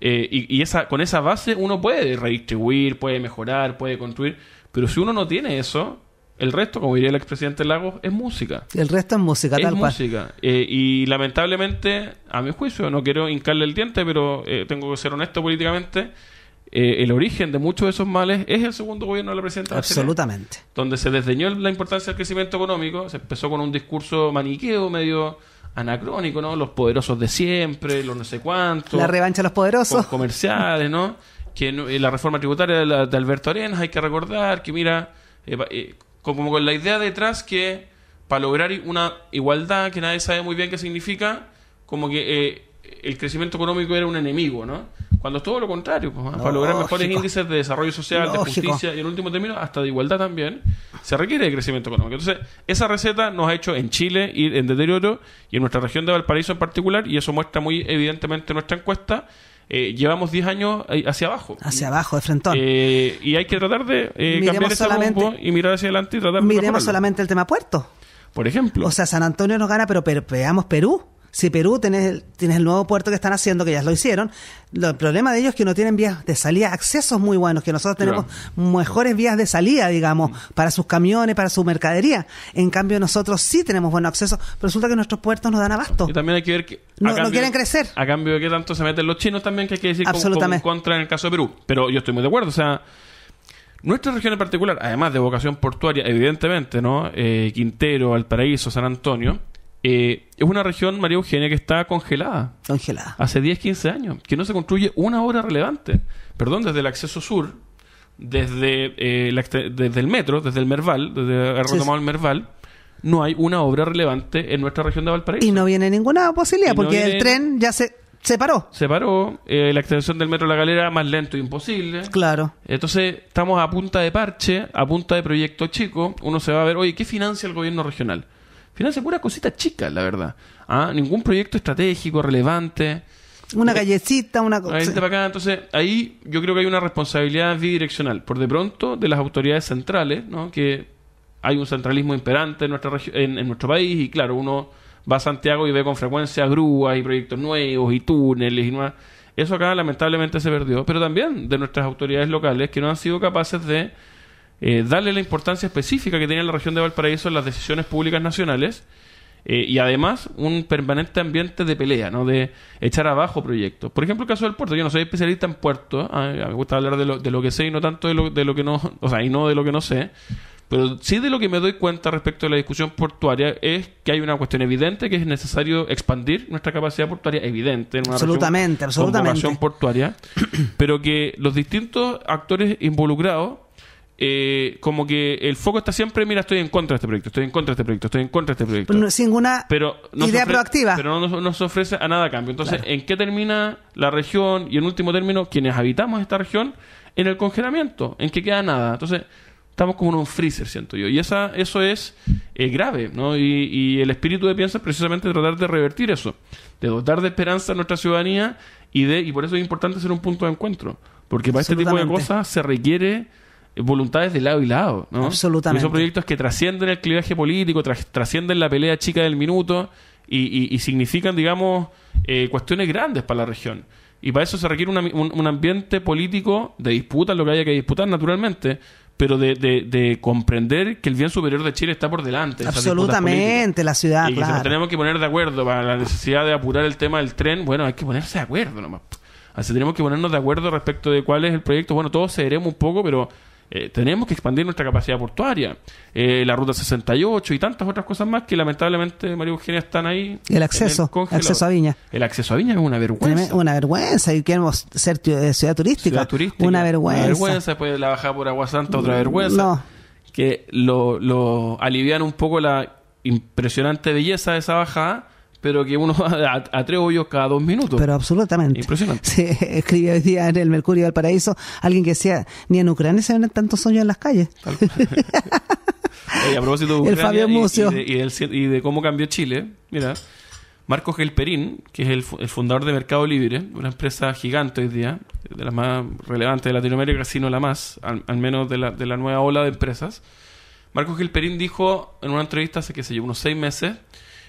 Speaker 3: Eh, y, esa, con esa base uno puede redistribuir, puede mejorar, puede construir. Pero si uno no tiene eso, el resto, como diría el expresidente Lagos, es música.
Speaker 2: El resto es música, tal cual.
Speaker 3: y lamentablemente, a mi juicio, no quiero hincarle el diente, pero tengo que ser honesto políticamente. Eh, el origen de muchos de esos males es el segundo gobierno de la presidenta. Absolutamente. donde se desdeñó la importancia del crecimiento económico, se empezó con un discurso maniqueo medio anacrónico, ¿no? Los poderosos de siempre, los no sé cuántos. La revancha de los poderosos. Los comerciales, ¿no? Que eh, la reforma tributaria de, Alberto Arenas, hay que recordar que, mira, eh, como con la idea detrás que para lograr una igualdad que nadie sabe muy bien qué significa, como que el crecimiento económico era un enemigo, ¿no? Cuando es todo lo contrario, pues, ¿eh? para lograr mejores índices de desarrollo social, de justicia y en último término hasta de igualdad también, se requiere de crecimiento económico. Entonces, esa receta nos ha hecho en Chile ir en deterioro y en nuestra región de Valparaíso en particular, y eso muestra muy evidentemente nuestra encuesta. Eh, llevamos 10 años hacia abajo. Hacia abajo, de frentón. Eh, y hay que tratar de eh, cambiar esa rumbo y mirar hacia adelante y tratar de Miremos
Speaker 2: solamente el tema puerto. Por ejemplo. O sea, San Antonio nos gana, pero veamos Perú. Si Perú tienes el, el nuevo puerto que están haciendo, que ya lo hicieron, el problema de ellos es que no tienen vías de salida, accesos muy buenos, que nosotros tenemos mejores vías de salida, digamos, mm. para sus camiones, para su mercadería. En cambio, nosotros sí tenemos buenos accesos, pero resulta que nuestros puertos nos dan abasto. Y
Speaker 3: también hay que ver que... No, quieren crecer. A cambio de que tanto se meten los chinos también, que hay que decir contra en el caso de Perú. Pero yo estoy muy de acuerdo, o sea... Nuestra región en particular, además de vocación portuaria, evidentemente, ¿no? Eh, Quintero, Valparaíso, San Antonio eh, es una región, María Eugenia, que está congelada. Congelada. Hace 10, 15 años. Que no se construye una obra relevante. Perdón, desde el acceso sur, desde, eh, desde el metro, desde el Merval, desde el retomado Merval, no hay una obra relevante en nuestra región de Valparaíso. Y
Speaker 2: no viene ninguna posibilidad, porque el tren ya se se paró.
Speaker 3: Se eh, paró. la extensión del metro La Galera más lento e imposible. Claro. Entonces estamos a punta de parche, a punta de proyecto chico. Uno se va a ver, oye, ¿qué financia el gobierno regional? Financia pura cosita chica, la verdad. ¿Ah? Ningún proyecto estratégico relevante. Una callecita, una cosa. Entonces, ahí yo creo que hay una responsabilidad bidireccional. Por de pronto, de las autoridades centrales, ¿no? Que hay un centralismo imperante en, nuestra en, nuestro país y, claro, uno va a Santiago y ve con frecuencia grúas y proyectos nuevos y túneles y más Eso acá lamentablemente se perdió. Pero también de nuestras autoridades locales que no han sido capaces de eh, darle la importancia específica que tiene la región de Valparaíso en las decisiones públicas nacionales eh, y además un permanente ambiente de pelea, ¿no? de echar abajo proyectos. Por ejemplo, el caso del puerto. Yo no soy especialista en puertos, ah, me gusta hablar de lo, que sé y no tanto de lo, que no, (laughs) o sea, y no de lo que no sé. Pero sí de lo que me doy cuenta respecto a la discusión portuaria es que hay una cuestión evidente que es necesario expandir nuestra capacidad portuaria, evidente, en una absolutamente, absolutamente. portuaria, pero que los distintos actores involucrados eh, como que el foco está siempre, mira, estoy en contra de este proyecto, estoy en contra de este proyecto, estoy en contra de este proyecto. Pero
Speaker 2: pues no, sin ninguna
Speaker 3: idea proactiva. Pero no, ofrece a nada cambio. Entonces, ¿en qué termina la región? Y en último término, quienes habitamos esta región, en el congelamiento, en que queda nada. Entonces, estamos como en un freezer, siento yo. Y esa, eso es eh, grave, ¿no? Y, el espíritu de Piensa es precisamente tratar de revertir eso, de dotar de esperanza a nuestra ciudadanía y, de, y por eso es importante ser un punto de encuentro. Porque para este tipo de cosas se requiere voluntades de lado y lado. ¿no? Absolutamente. son proyectos que trascienden el clivaje político, trascienden la pelea chica del minuto y, significan, digamos, eh, cuestiones grandes para la región. Y para eso se requiere un, ambiente político de disputa, lo que haya que disputar naturalmente, pero de, comprender que el bien superior de Chile está por delante. Absolutamente,
Speaker 2: la ciudad. Y que nos
Speaker 3: tenemos que poner de acuerdo para la necesidad de apurar el tema del tren. Bueno, hay que ponerse de acuerdo nomás. Así tenemos que ponernos de acuerdo respecto de cuál es el proyecto. Bueno, todos cederemos un poco, pero eh, tenemos que expandir nuestra capacidad portuaria, eh, la ruta 68 y tantas otras cosas más que lamentablemente, María Eugenia, están ahí. El acceso, acceso a Viña. El acceso a Viña es una vergüenza.
Speaker 2: Una vergüenza, y queremos ser eh, ciudad turística. una vergüenza. Una vergüenza,
Speaker 3: después la bajada por Agua Santa, otra mm, vergüenza. Que lo, lo alivian un poco la impresionante belleza de esa bajada pero que uno va a, tres hoyos cada dos minutos. Pero absolutamente. Impresionante.
Speaker 2: Se (laughs) escribió hoy día en el Mercurio del Paraíso alguien que decía, ni en Ucrania se ven tantos sueños en las calles. (laughs)
Speaker 3: a propósito de Ucrania y, Y, de, cómo cambió Chile, mira, Marco Gelperín, que es el, fundador de Mercado Libre, una empresa gigante hoy día, de las más relevantes de Latinoamérica, no la más, al, menos de la, de la nueva ola de empresas. Marco Gelperín dijo en una entrevista hace que se llevó unos seis meses,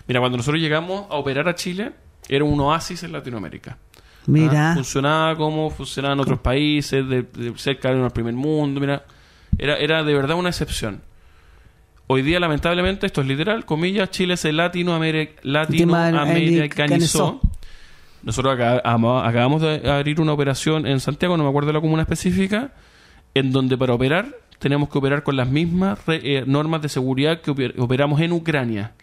Speaker 3: Mira, cuando nosotros llegamos a operar a Chile, era un oasis en Latinoamérica. ¿Ah? Funcionaba como funcionaban otros países, de, cerca del primer mundo, mira. Era, era de verdad una excepción. Hoy día, lamentablemente, esto es literal, comillas, Chile se latinoamericanizó. Nosotros acabamos de abrir una operación en Santiago, no me acuerdo de la comuna específica, en donde para operar tenemos que operar con las mismas eh, normas de seguridad que operamos en Ucrania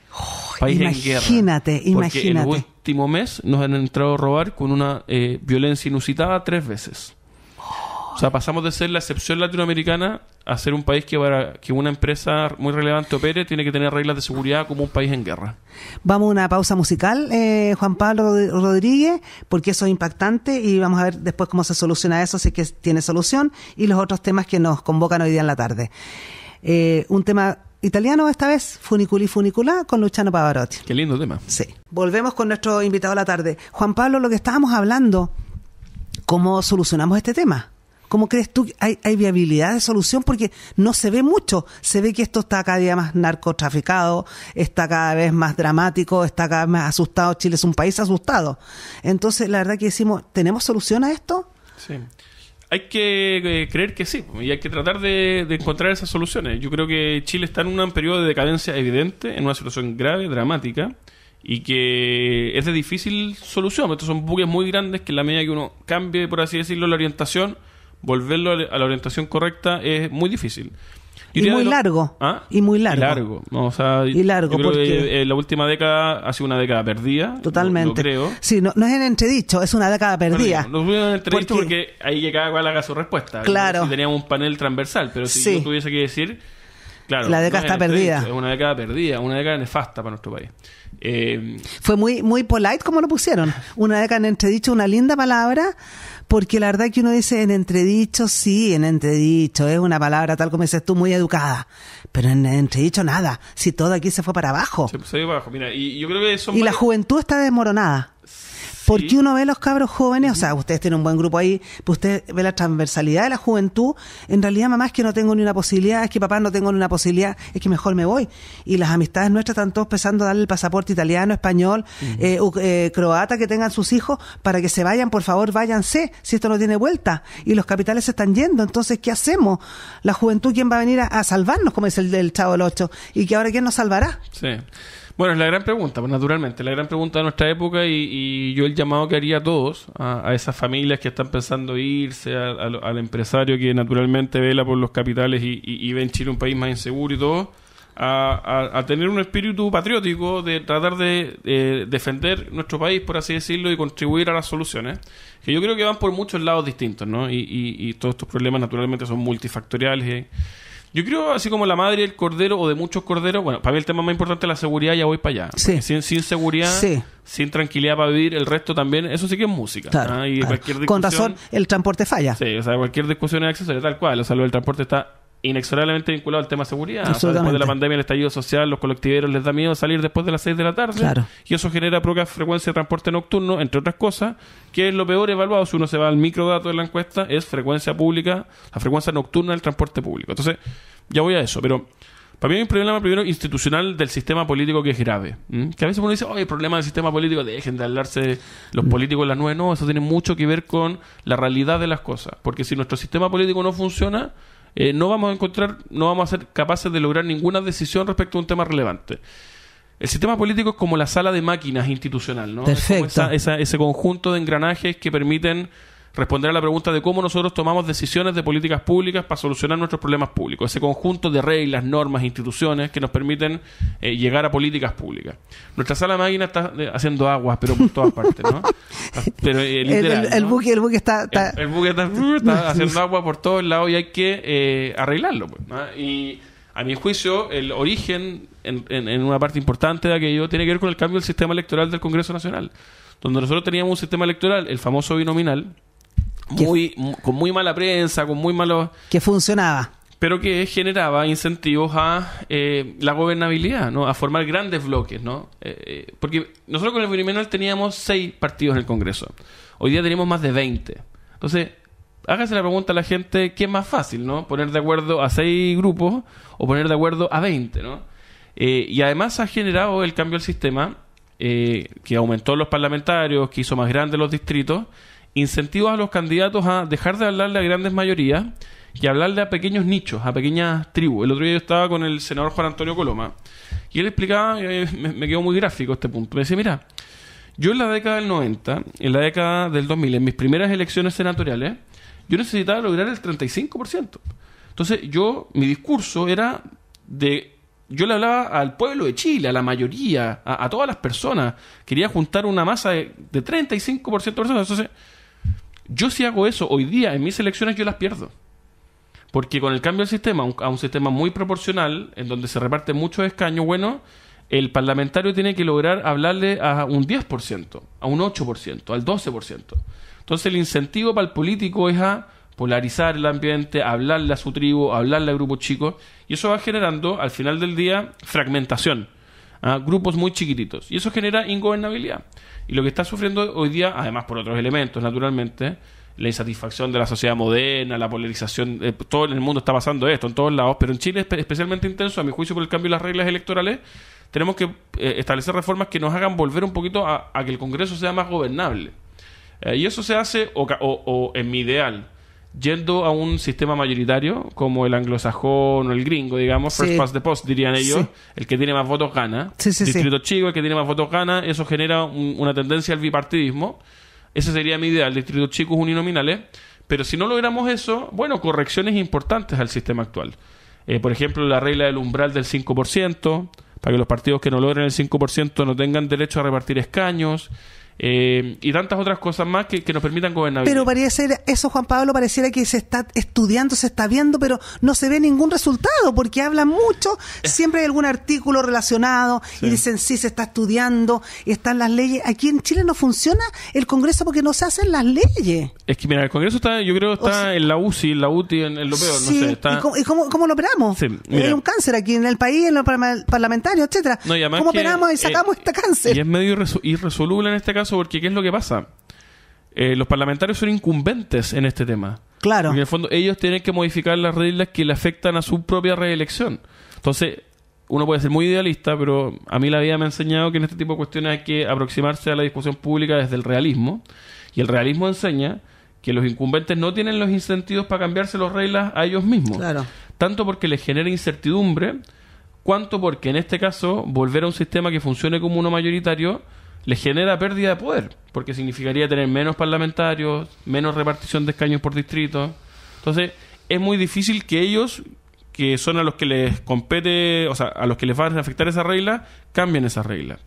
Speaker 3: país imagínate, en guerra.
Speaker 2: Imagínate, imagínate. El
Speaker 3: último mes nos han entrado a robar con una eh, violencia inusitada tres veces. O sea, pasamos de ser la excepción latinoamericana a ser un país que para que una empresa muy relevante opere tiene que tener reglas de seguridad como un país en guerra.
Speaker 2: Vamos a una pausa musical, eh, Juan Pablo Rodríguez, porque eso es impactante y vamos a ver después cómo se soluciona eso, si es que tiene solución, y los otros temas que nos convocan hoy día en la tarde. Eh, un tema italiano esta vez, Funiculi Funicula, con Luciano Pavarotti. Qué lindo tema. Sí. Volvemos con nuestro invitado a la tarde. Juan Pablo, lo que estábamos hablando, ¿cómo solucionamos este tema? ¿Cómo crees tú que hay, hay viabilidad de solución? Porque no se ve mucho. Se ve que esto está cada día más narcotraficado, está cada vez más dramático, está cada vez más asustado. Chile es un país asustado. Entonces, la verdad que decimos, ¿tenemos solución a esto?
Speaker 3: Sí hay que eh, creer que sí y hay que tratar de, de, encontrar esas soluciones. Yo creo que Chile está en un periodo de decadencia evidente, en una situación grave, dramática y que es de difícil solución. Estos son buques muy grandes que en la medida que uno cambie, por así decirlo, la orientación, volverlo a la orientación correcta es muy difícil y muy, largo, ¿Ah? y
Speaker 2: muy largo. Y largo. o sea, y largo. porque...
Speaker 3: la última década ha sido una década perdida. Totalmente.
Speaker 2: Sí, no, es en entredicho, es una década perdida.
Speaker 3: no, en entredicho porque ahí que cada cual haga su respuesta. Claro. teníamos un panel transversal, pero si sí. tuviese que decir. Claro, la década está perdida. Es una década perdida, una década nefasta para nuestro país. Eh,
Speaker 2: fue muy, muy polite como lo pusieron. Una década en entredicho, una linda palabra, porque la verdad que uno dice en entredicho, sí, en entredicho, es una palabra tal como dices tú, muy educada. Pero en entredicho nada, si todo aquí se fue para abajo.
Speaker 3: y creo que la juventud
Speaker 2: está desmoronada. Porque uno ve los cabros jóvenes, o sea, ustedes tienen un buen grupo ahí, pues usted ve la transversalidad de la juventud. En realidad, mamá, es que no tengo ni una posibilidad, es que papá no tengo ni una posibilidad, es que mejor me voy. Y las amistades nuestras están todos pensando darle el pasaporte italiano, español, eh, eh, croata que tengan sus hijos para que se vayan, por favor, váyanse, si esto no tiene vuelta. Y los capitales se están yendo, entonces, ¿qué hacemos? La juventud, ¿quién va a venir a, salvarnos, como es el del Chavo del Ocho? Y que ahora, ¿quién nos salvará?
Speaker 3: Sí. Bueno, es la gran pregunta, pues naturalmente, la gran pregunta de nuestra época y, yo el llamado que haría a todos, a, esas familias que están pensando irse, al empresario que naturalmente vela por los capitales y, y, ve en Chile un país más inseguro y todo, a, tener un espíritu patriótico de tratar de, defender nuestro país, por así decirlo, y contribuir a las soluciones, que yo creo que van por muchos lados distintos, ¿no? Y, todos estos problemas naturalmente son multifactoriales. Eh, yo creo, así como la madre del cordero o de muchos corderos, bueno, para mí el tema más importante es la seguridad, ya voy para allá. Sin, sin seguridad, sin tranquilidad para vivir, el resto también, eso sí que es música. ¿ah? Con razón,
Speaker 2: el transporte falla.
Speaker 3: Sí, o sea, cualquier discusión es accesoria, tal cual. O sea, lo del transporte está inexorablemente vinculado al tema de seguridad. después de la pandemia, el estallido social, los colectiveros les da miedo salir después de las 6 de la tarde. Y eso genera poca frecuencia de transporte nocturno, entre otras cosas, que es lo peor evaluado. Si uno se va al microdato de la encuesta, es frecuencia pública, la frecuencia nocturna del transporte público. Entonces, ya voy a eso, pero. Para mí hay un problema primero institucional del sistema político que es grave. Que a veces uno dice, oye, el problema del sistema político, dejen de hablarse los mm. políticos en las nueve No, eso tiene mucho que ver con la realidad de las cosas. Porque si nuestro sistema político no funciona, eh, no vamos a encontrar, no vamos a ser capaces de lograr ninguna decisión respecto a un tema relevante. El sistema político es como la sala de máquinas institucional, ¿no? ese conjunto de engranajes que permiten responder a la pregunta de cómo nosotros tomamos decisiones de políticas públicas para solucionar nuestros problemas públicos, ese conjunto de reglas, normas, instituciones que nos permiten eh, llegar a políticas públicas. Nuestra sala máquina está eh, haciendo aguas, pero por todas partes, ¿no? (laughs) Eh, el,
Speaker 2: buque, está...
Speaker 3: Uh, (laughs) haciendo agua por todos lados y hay que arreglarlo. Pues, y a mi juicio, el origen, en, una parte importante de aquello, tiene que ver con el cambio del sistema electoral del Congreso Nacional, donde nosotros teníamos un sistema electoral, el famoso binominal, con muy mala prensa, con muy malos...
Speaker 2: Que funcionaba.
Speaker 3: Pero que generaba incentivos a eh, la gobernabilidad, A formar grandes bloques, ¿no? Eh, eh, porque nosotros con el Bunimenal teníamos seis partidos en el Congreso. Hoy día tenemos más de 20. Entonces, hágase la pregunta a la gente, ¿qué es más fácil, no? Poner de acuerdo a seis grupos o poner de acuerdo a 20, ¿no? y además ha generado el cambio del sistema, que aumentó los parlamentarios, que hizo más grandes los distritos incentivos a los candidatos a dejar de hablarle a grandes mayorías y hablarle a pequeños nichos, a pequeñas tribus. El otro día yo estaba con el senador Juan Antonio Coloma y él explicaba, eh, me, quedó muy gráfico este punto, me decía, mira, yo en la década del 90, en la década del 2000, en mis primeras elecciones senatoriales, yo necesitaba lograr el 35%. Entonces yo, mi discurso era de... Yo le hablaba al pueblo de Chile, a la mayoría, a, todas las personas. Quería juntar una masa de, de 35% de personas. Entonces, yo si hago eso hoy día en mis elecciones yo las pierdo. Porque con el cambio del sistema, a un sistema muy proporcional, en donde se reparten muchos escaños, bueno, el parlamentario tiene que lograr hablarle a un 10%, a un 8%, al 12%. Entonces el incentivo para el político es a polarizar el ambiente, hablarle a su tribu, hablarle a grupos chicos, y eso va generando, al final del día, fragmentación, a ¿ah? grupos muy chiquititos, y eso genera ingobernabilidad. Y lo que está sufriendo hoy día, además por otros elementos, naturalmente, la insatisfacción de la sociedad moderna, la polarización, eh, todo en el mundo está pasando esto, en todos lados, pero en Chile es especialmente intenso, a mi juicio, por el cambio de las reglas electorales, tenemos que eh, establecer reformas que nos hagan volver un poquito a, que el Congreso sea más gobernable. Eh, y eso se hace, o en mi ideal, yendo a un sistema mayoritario como el anglosajón o el gringo, digamos, first past the post, dirían ellos, el que tiene más votos gana, distrito chico, el que tiene más votos gana, eso genera una tendencia al bipartidismo, ese sería mi ideal, distritos chicos uninominales, pero si no logramos eso, bueno, correcciones importantes al sistema actual. Eh, por ejemplo, la regla del umbral del 5%, para que los partidos que no logren el 5% no tengan derecho a repartir escaños, eh, y tantas otras cosas más que, nos permitan gobernar Pero
Speaker 2: pareciera, eso Juan Pablo pareciera que se está estudiando, se está viendo, pero no se ve ningún resultado, porque hablan mucho, eh. siempre hay algún artículo relacionado y dicen sí, se está estudiando, y están las leyes. Aquí en Chile no funciona el Congreso porque no se hacen las leyes.
Speaker 3: Es que mira, el Congreso está, yo creo, está en la UCI, en la UTI, en, lo peor, ¿Y,
Speaker 2: cómo, lo operamos? Hay un cáncer aquí en el país, en los parlamentarios, etcétera ¿Cómo operamos y eh, sacamos
Speaker 3: este cáncer? Y es medio irresoluble en este caso sobre porque ¿qué es lo que pasa? Eh, los parlamentarios son incumbentes en este tema. Claro. en el fondo ellos tienen que modificar las reglas que le afectan a su propia reelección. Entonces, uno puede ser muy idealista, pero a mí la vida me ha enseñado que en este tipo de cuestiones hay que aproximarse a la discusión pública desde el realismo. Y el realismo enseña que los incumbentes no tienen los incentivos para cambiarse las reglas a ellos mismos. Claro. Tanto porque les genera incertidumbre, cuanto porque en este caso volver a un sistema que funcione como uno mayoritario les genera pérdida de poder, porque significaría tener menos parlamentarios, menos repartición de escaños por distrito. Entonces, es muy difícil que ellos, que son a los que les compete, o sea, a los que les va a afectar esa regla, cambien esa regla.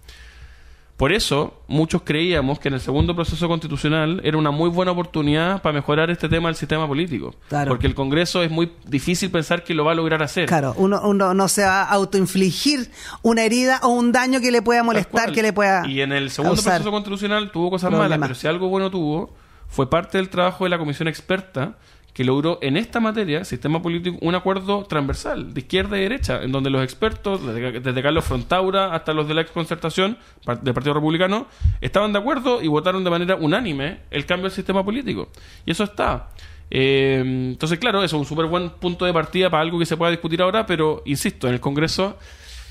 Speaker 3: Por eso, muchos creíamos que en el segundo proceso constitucional era una muy buena oportunidad para mejorar este tema del sistema político. Porque el Congreso es muy difícil pensar que lo va a lograr hacer. Claro,
Speaker 2: uno, no se va a autoinfligir una herida o un daño que le pueda molestar, que le pueda.
Speaker 3: Y en el segundo proceso constitucional tuvo cosas malas, pero si algo bueno tuvo, fue parte del trabajo de la comisión experta que logró en esta materia, sistema político, un acuerdo transversal, de izquierda y derecha, en donde los expertos, desde, Carlos Frontaura hasta los de la exconcertación del Partido Republicano, estaban de acuerdo y votaron de manera unánime el cambio del sistema político. Y eso está. Eh, entonces, claro, eso es un súper buen punto de partida para algo que se pueda discutir ahora, pero insisto, en el Congreso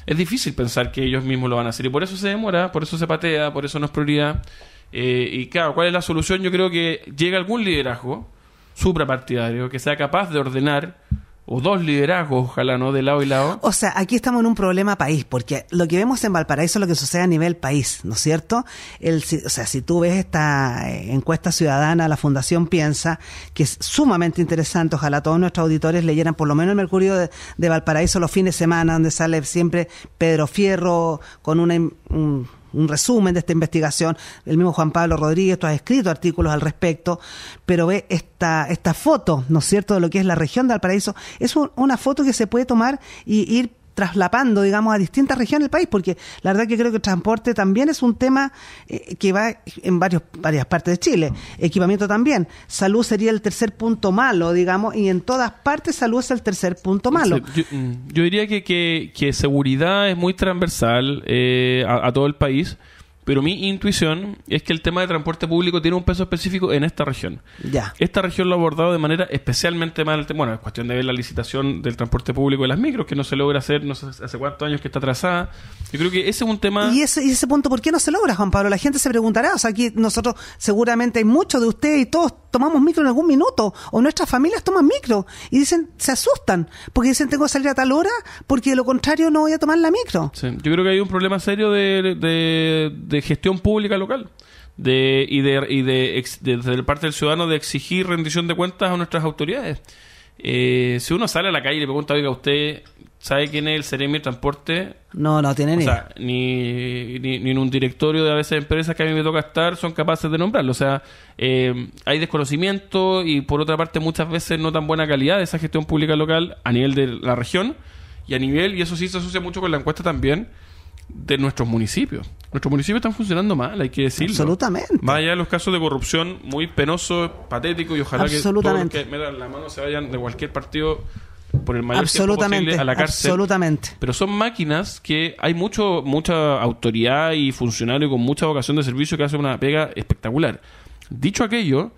Speaker 3: es difícil pensar que ellos mismos lo van a hacer y por eso se demora, por eso se patea, por eso no es prioridad. Eh, y claro, ¿cuál es la solución? Yo creo que llega algún liderazgo suprapartidario que sea capaz de ordenar o dos liderazgos, ojalá no de lado y lado.
Speaker 2: O sea, aquí estamos en un problema país, porque lo que vemos en Valparaíso es lo que sucede a nivel país, ¿no es cierto? El, o sea, si tú ves esta eh, encuesta ciudadana, la Fundación Piensa, que es sumamente interesante, ojalá todos nuestros auditores leyeran por lo menos el Mercurio de, Valparaíso los fines de semana, donde sale siempre Pedro Fierro con una un resumen de esta investigación. El mismo Juan Pablo Rodríguez, tú has escrito artículos al respecto, pero ve esta, esta foto, ¿no es cierto?, de lo que es la región de Valparaíso. Es una foto que se puede tomar y ir traslapando, digamos, a distintas regiones del país, porque la verdad que creo que el transporte también es un tema eh, que va en varias partes de Chile. Equipamiento también. Salud sería el tercer punto malo, digamos, y en todas partes salud es el tercer punto malo.
Speaker 3: Mm, yo, diría que, que, seguridad es muy transversal eh, a todo el país. Pero mi intuición es que el tema de transporte público tiene un peso específico en esta región. Ya. Esta región lo ha abordado de manera especialmente mal. Bueno, es cuestión de ver la licitación del transporte público de las micros, que no se logra hacer, no sé hace cuántos años que está atrasada. Yo creo que ese es un tema. ¿Y
Speaker 2: ese, y ese punto por qué no se logra, Juan Pablo? La gente se preguntará. O sea, aquí nosotros, seguramente hay muchos de ustedes y todos tomamos micro en algún minuto o nuestras familias toman micro y dicen, se asustan porque dicen tengo que salir a tal hora porque de lo contrario no voy a tomar
Speaker 3: la micro. Sí. Yo creo que hay un problema serio de, de, gestión pública local. De, y de, y parte del ciudadano de exigir rendición de cuentas a nuestras autoridades. Eh, si uno sale a la calle y le pregunta, oiga, usted sabe quién es el Seremi Transporte.
Speaker 2: No, no tiene o ni. Sea,
Speaker 3: ni, ni, ni, en un directorio de a veces empresas que a mí me toca estar son capaces de nombrarlo. O sea, eh, hay desconocimiento y por otra parte muchas veces no tan buena calidad de esa gestión pública local a nivel de la región y a nivel, y eso sí se asocia mucho con la encuesta también, de nuestros municipios. Nuestros municipios están funcionando mal, hay que decirlo. Absolutamente. Vaya los casos de corrupción muy penosos, patéticos y ojalá que todos los que metan la mano se vayan de cualquier partido por el mayor absolutamente, posible a la cárcel. Absolutamente. Pero son máquinas que hay mucho mucha autoridad y funcionario con mucha vocación de servicio que hacen una pega espectacular. Dicho aquello,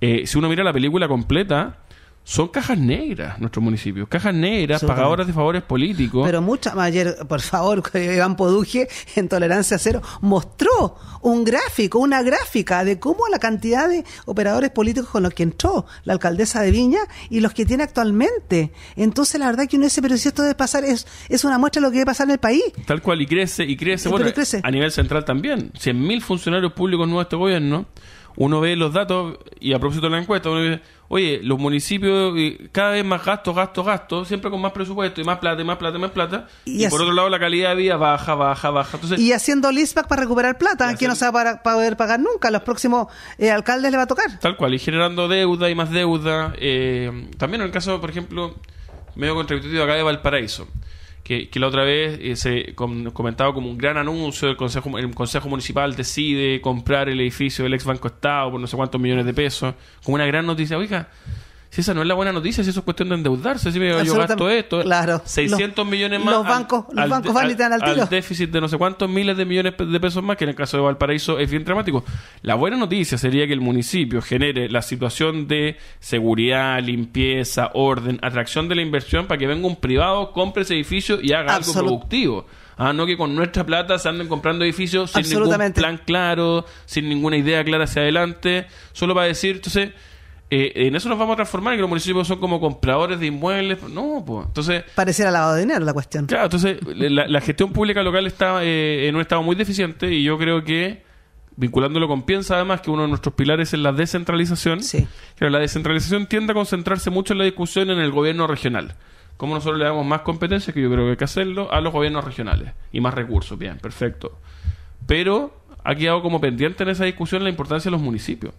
Speaker 3: eh, si uno mira la película completa, son cajas negras nuestros municipios, cajas negras, pagadoras de favores políticos. Pero
Speaker 2: muchas, ayer, por favor, Iván Poduje, en Tolerancia Cero, mostró un gráfico, una gráfica de cómo la cantidad de operadores políticos con los que entró la alcaldesa de Viña y los que tiene actualmente. Entonces, la verdad que uno dice, pero si esto debe pasar, es, es una muestra de lo que debe pasar en el país.
Speaker 3: Tal cual, y crece, y crece, bueno, a nivel central también. 100.000 funcionarios públicos nuevos de este gobierno uno ve los datos y a propósito de la encuesta, uno ve oye, los municipios eh, cada vez más gastos, gastos, gastos, siempre con más presupuesto y más plata, y más plata, y más plata. Y, por otro lado, la calidad de vida baja, baja, baja. y
Speaker 2: haciendo listback para recuperar plata, que no se va a poder pagar nunca. Los próximos eh, alcaldes le va a tocar.
Speaker 3: Tal cual, y generando deuda y más deuda. Eh, también en el caso, por ejemplo, medio contributivo acá de Valparaíso que, la otra vez eh, se comentaba como un gran anuncio, el consejo, el consejo Municipal decide comprar el edificio del ex Banco Estado por no sé cuántos millones de pesos, como una gran noticia, oiga, si esa no es la buena noticia, si eso es cuestión de endeudarse, si me yo gasto esto,
Speaker 2: claro. 600 millones más. Los bancos, los van y te al, tiro.
Speaker 3: déficit de no sé cuántos miles de millones de pesos más, que en el caso de Valparaíso es bien dramático. La buena noticia sería que el municipio genere la situación de seguridad, limpieza, orden, atracción de la inversión para que venga un privado, compre ese edificio y haga algo productivo. Ah, no que con nuestra plata se anden comprando edificios sin ningún plan claro, sin ninguna idea clara hacia adelante, solo para decir, entonces eh, en eso nos vamos a transformar y que los municipios son como compradores de inmuebles. No, pues. Entonces.
Speaker 2: a lavado de dinero la cuestión. Claro,
Speaker 3: entonces la, gestión pública local está eh, en un estado muy deficiente y yo creo que, vinculándolo con Piensa, además, que uno de nuestros pilares es la descentralización. Sí. Pero la descentralización tiende a concentrarse mucho en la discusión en el gobierno regional. como nosotros le damos más competencias, que yo creo que hay que hacerlo, a los gobiernos regionales y más recursos. Bien, perfecto. Pero ha quedado como pendiente en esa discusión la importancia de los municipios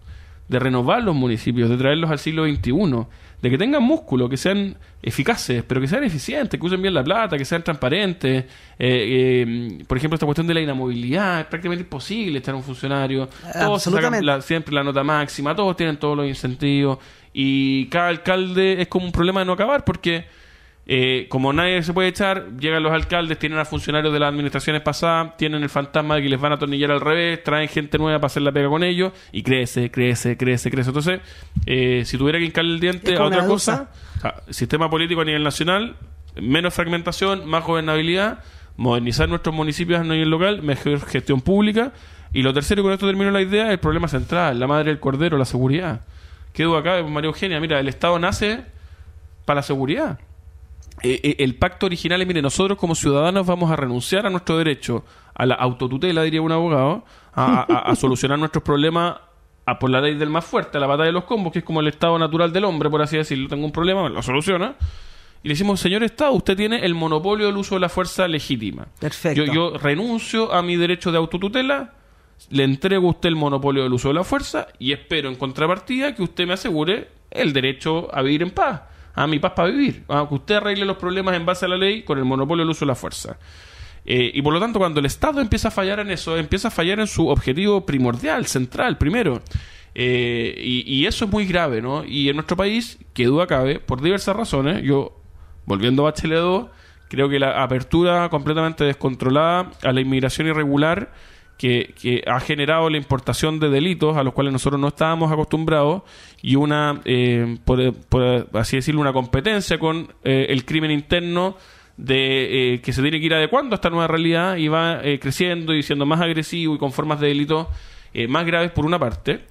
Speaker 3: de renovar los municipios, de traerlos al siglo XXI, de que tengan músculo, que sean eficaces, pero que sean eficientes, que usen bien la plata, que sean transparentes. Eh, eh, por ejemplo, esta cuestión de la inamovilidad, es prácticamente imposible estar un funcionario. Todos sacan la, siempre la nota máxima, todos tienen todos los incentivos y cada alcalde es como un problema de no acabar porque eh, como nadie se puede echar, llegan los alcaldes, tienen a funcionarios de las administraciones pasadas, tienen el fantasma de que les van a atornillar al revés, traen gente nueva para hacer la pega con ellos y crece, crece, crece, crece. Entonces, eh, si tuviera que hincarle el diente a otra cosa, sistema político a nivel nacional, menos fragmentación, más gobernabilidad, modernizar nuestros municipios a nivel local, mejor gestión pública. Y lo tercero, y con esto termino la idea, el problema central, la madre del cordero, la seguridad. Quedó acá, pues, María Eugenia, mira, el Estado nace para la seguridad eh, eh, el pacto original es, mire, nosotros como ciudadanos vamos a renunciar a nuestro derecho a la autotutela, diría un abogado, a, solucionar nuestros problemas a por la ley del más fuerte, a la batalla de los combos, que es como el estado natural del hombre, por así decirlo. Tengo un problema, lo soluciona. Y le decimos, señor Estado, usted tiene el monopolio del uso de la fuerza legítima. Yo, yo renuncio a mi derecho de autotutela, le entrego a usted el monopolio del uso de la fuerza y espero en contrapartida que usted me asegure el derecho a vivir en paz a mi paz para vivir. que usted arregle los problemas en base a la ley con el monopolio del uso de la fuerza. Eh, y por lo tanto, cuando el Estado empieza a fallar en eso, empieza a fallar en su objetivo primordial, central, primero. Eh, y, y, eso es muy grave, ¿no? Y en nuestro país, que duda cabe, por diversas razones, yo, volviendo a Bachelet 2, creo que la apertura completamente descontrolada a la inmigración irregular que, ha generado la importación de delitos a los cuales nosotros no estábamos acostumbrados y una, eh, por, así decirlo, una competencia con eh, el crimen interno de eh, que se tiene que ir adecuando a esta nueva realidad y va creciendo y siendo más agresivo y con formas de delitos más graves por una parte.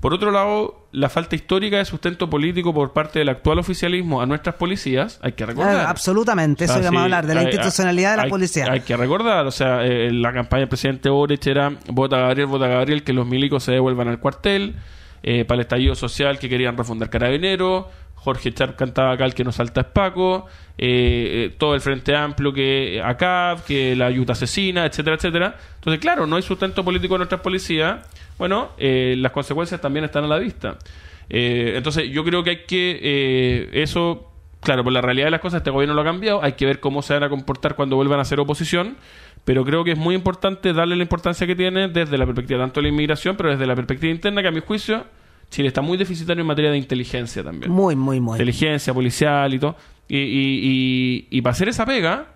Speaker 3: Por otro lado, la falta histórica de sustento político por parte del actual oficialismo a nuestras policías, hay que recordar. Ah,
Speaker 2: absolutamente, eso vamos ah, a hablar, de la institucionalidad
Speaker 3: de la policía. Hay, que recordar, o sea, eh, la campaña del presidente Boric era vota Gabriel, vota Gabriel, que los milicos se devuelvan al cuartel, eh, para el estallido social que querían refundar carabineros Jorge Char cantaba acá el que no salta es Paco, eh, eh, todo el Frente Amplio que eh, acá, que la ayuda asesina, etcétera, etcétera. Entonces, claro, no hay sustento político en nuestras policías. Bueno, las consecuencias también están a la vista. entonces, yo creo que hay que eso, claro, por la realidad de las cosas, este gobierno lo ha cambiado, hay que ver cómo se van a comportar cuando vuelvan a ser oposición. Pero creo que es muy importante darle la importancia que tiene desde la perspectiva tanto de la inmigración, pero desde la perspectiva interna, que a mi juicio Chile está muy deficitario en materia de inteligencia también. Muy, muy, muy. Inteligencia policial y todo. Y, y, y, para hacer esa pega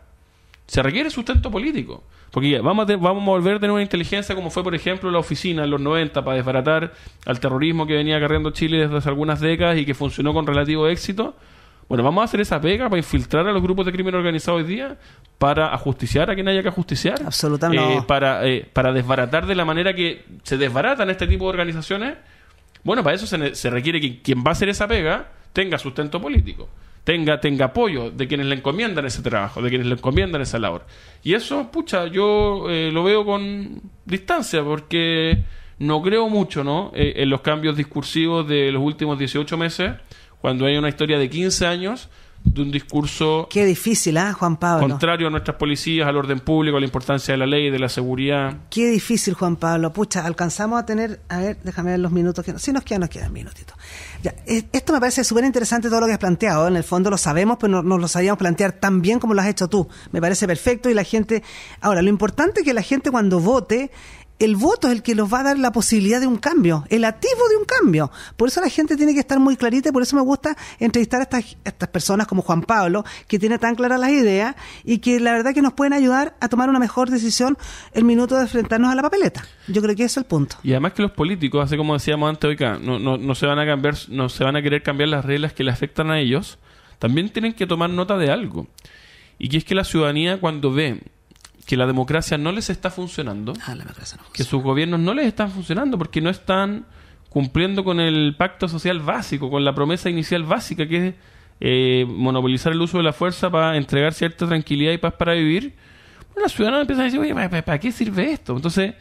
Speaker 3: se requiere sustento político. Porque vamos, a volver vamos a volver de nueva inteligencia como fue, por ejemplo, la oficina en los 90 para desbaratar al terrorismo que venía acarreando Chile desde hace algunas décadas y que funcionó con relativo éxito. Bueno, vamos a hacer esa pega para infiltrar a los grupos de crimen organizado hoy día, para ajusticiar a quien haya que ajusticiar. Absolutamente. Eh, eh, para desbaratar de la manera que se desbaratan este tipo de organizaciones bueno, para eso se, requiere que quien va a hacer esa pega tenga sustento político, tenga, tenga apoyo de quienes le encomiendan ese trabajo, de quienes le encomiendan esa labor. Y eso, pucha, yo eh, lo veo con distancia porque no creo mucho ¿no? Eh, en los cambios discursivos de los últimos 18 meses, cuando hay una historia de 15 años de un discurso... Qué
Speaker 2: difícil, ¿ah, Juan Pablo? Contrario
Speaker 3: a nuestras policías, al orden público, a la importancia de la ley, de la seguridad.
Speaker 2: Qué difícil, Juan Pablo. Pucha, alcanzamos a tener... A ver, déjame ver los minutos que... Si nos quedan, nos quedan minutitos. esto me parece súper interesante todo lo que has planteado. ¿eh? En el fondo lo sabemos, pero no nos lo sabíamos plantear tan bien como lo has hecho tú. Me parece perfecto y la gente... Ahora, lo importante es que la gente cuando vote el voto es el que nos va a dar la posibilidad de un cambio, el activo de un cambio. Por eso la gente tiene que estar muy clarita y por eso me gusta entrevistar a estas, personas como Juan Pablo, que tiene tan claras las ideas y que la verdad que nos pueden ayudar a tomar una mejor decisión el minuto de enfrentarnos a la papeleta. Yo creo que ese es el punto.
Speaker 3: Y además que los políticos, así como decíamos antes hoy, no, no, no se van a cambiar, no se van a querer cambiar las reglas que le afectan a ellos, también tienen que tomar nota de algo. Y que es que la ciudadanía cuando ve que la democracia no les está funcionando, ah, que sus gobiernos no les están funcionando porque no están cumpliendo con el pacto social básico, con la promesa inicial básica que es eh, monopolizar el uso de la fuerza para entregar cierta tranquilidad y paz para vivir, bueno, la no. empiezan a decir, oye, ¿para qué sirve esto? Entonces,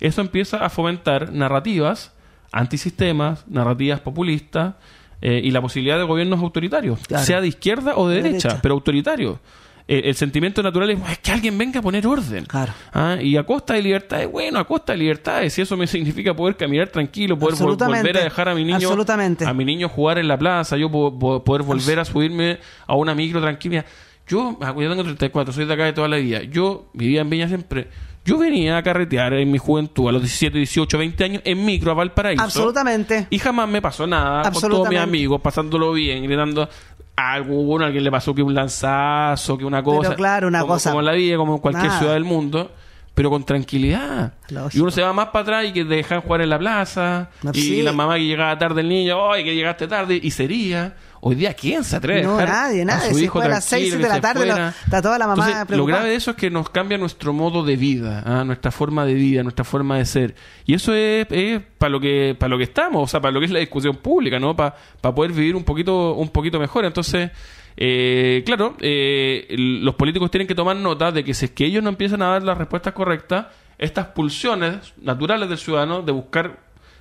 Speaker 3: eso empieza a fomentar narrativas antisistemas, narrativas populistas eh, y la posibilidad de gobiernos autoritarios, sea de izquierda o de, derecha, pero autoritarios. Eh, el sentimiento natural es, que alguien venga a poner orden. Claro. Ah, y a costa de libertades, bueno, a costa de libertades, si eso me significa poder caminar tranquilo, poder volver a dejar a mi niño a mi niño jugar en la plaza, yo poder volver a subirme a una micro tranquila. Yo, ah, yo tengo 34, soy de acá de toda la vida. Yo vivía en Viña siempre. Yo venía a carretear en mi juventud, a los 17, 18, 20 años, en micro a Valparaíso. Absolutamente. Y jamás me pasó nada. Con todos mis amigos, pasándolo bien, gritando algo alguno, a alguien le pasó que un lanzazo, que una cosa. claro, una como, cosa. Como en la vida, como en cualquier ciudad del mundo. Pero con tranquilidad. Y uno se va más para atrás y que dejan jugar en la plaza. y la mamá que llegaba tarde el niño, ¡ay, que llegaste tarde! Y sería. Hoy día, ¿quién se atreve no, a nadie, nadie. A a las 6 de la tarde,
Speaker 2: está toda la mamá Lo grave
Speaker 3: de eso es que nos cambia nuestro modo de vida, ¿ah? nuestra forma de vida, nuestra forma de ser. Y eso es, para lo que para lo que estamos, o sea, para lo que es la discusión pública, ¿no? Para, poder vivir un poquito un poquito mejor. Entonces, eh, claro, eh, los políticos tienen que tomar nota de que si es que ellos no empiezan a dar las respuestas correctas, estas pulsiones naturales del ciudadano de buscar,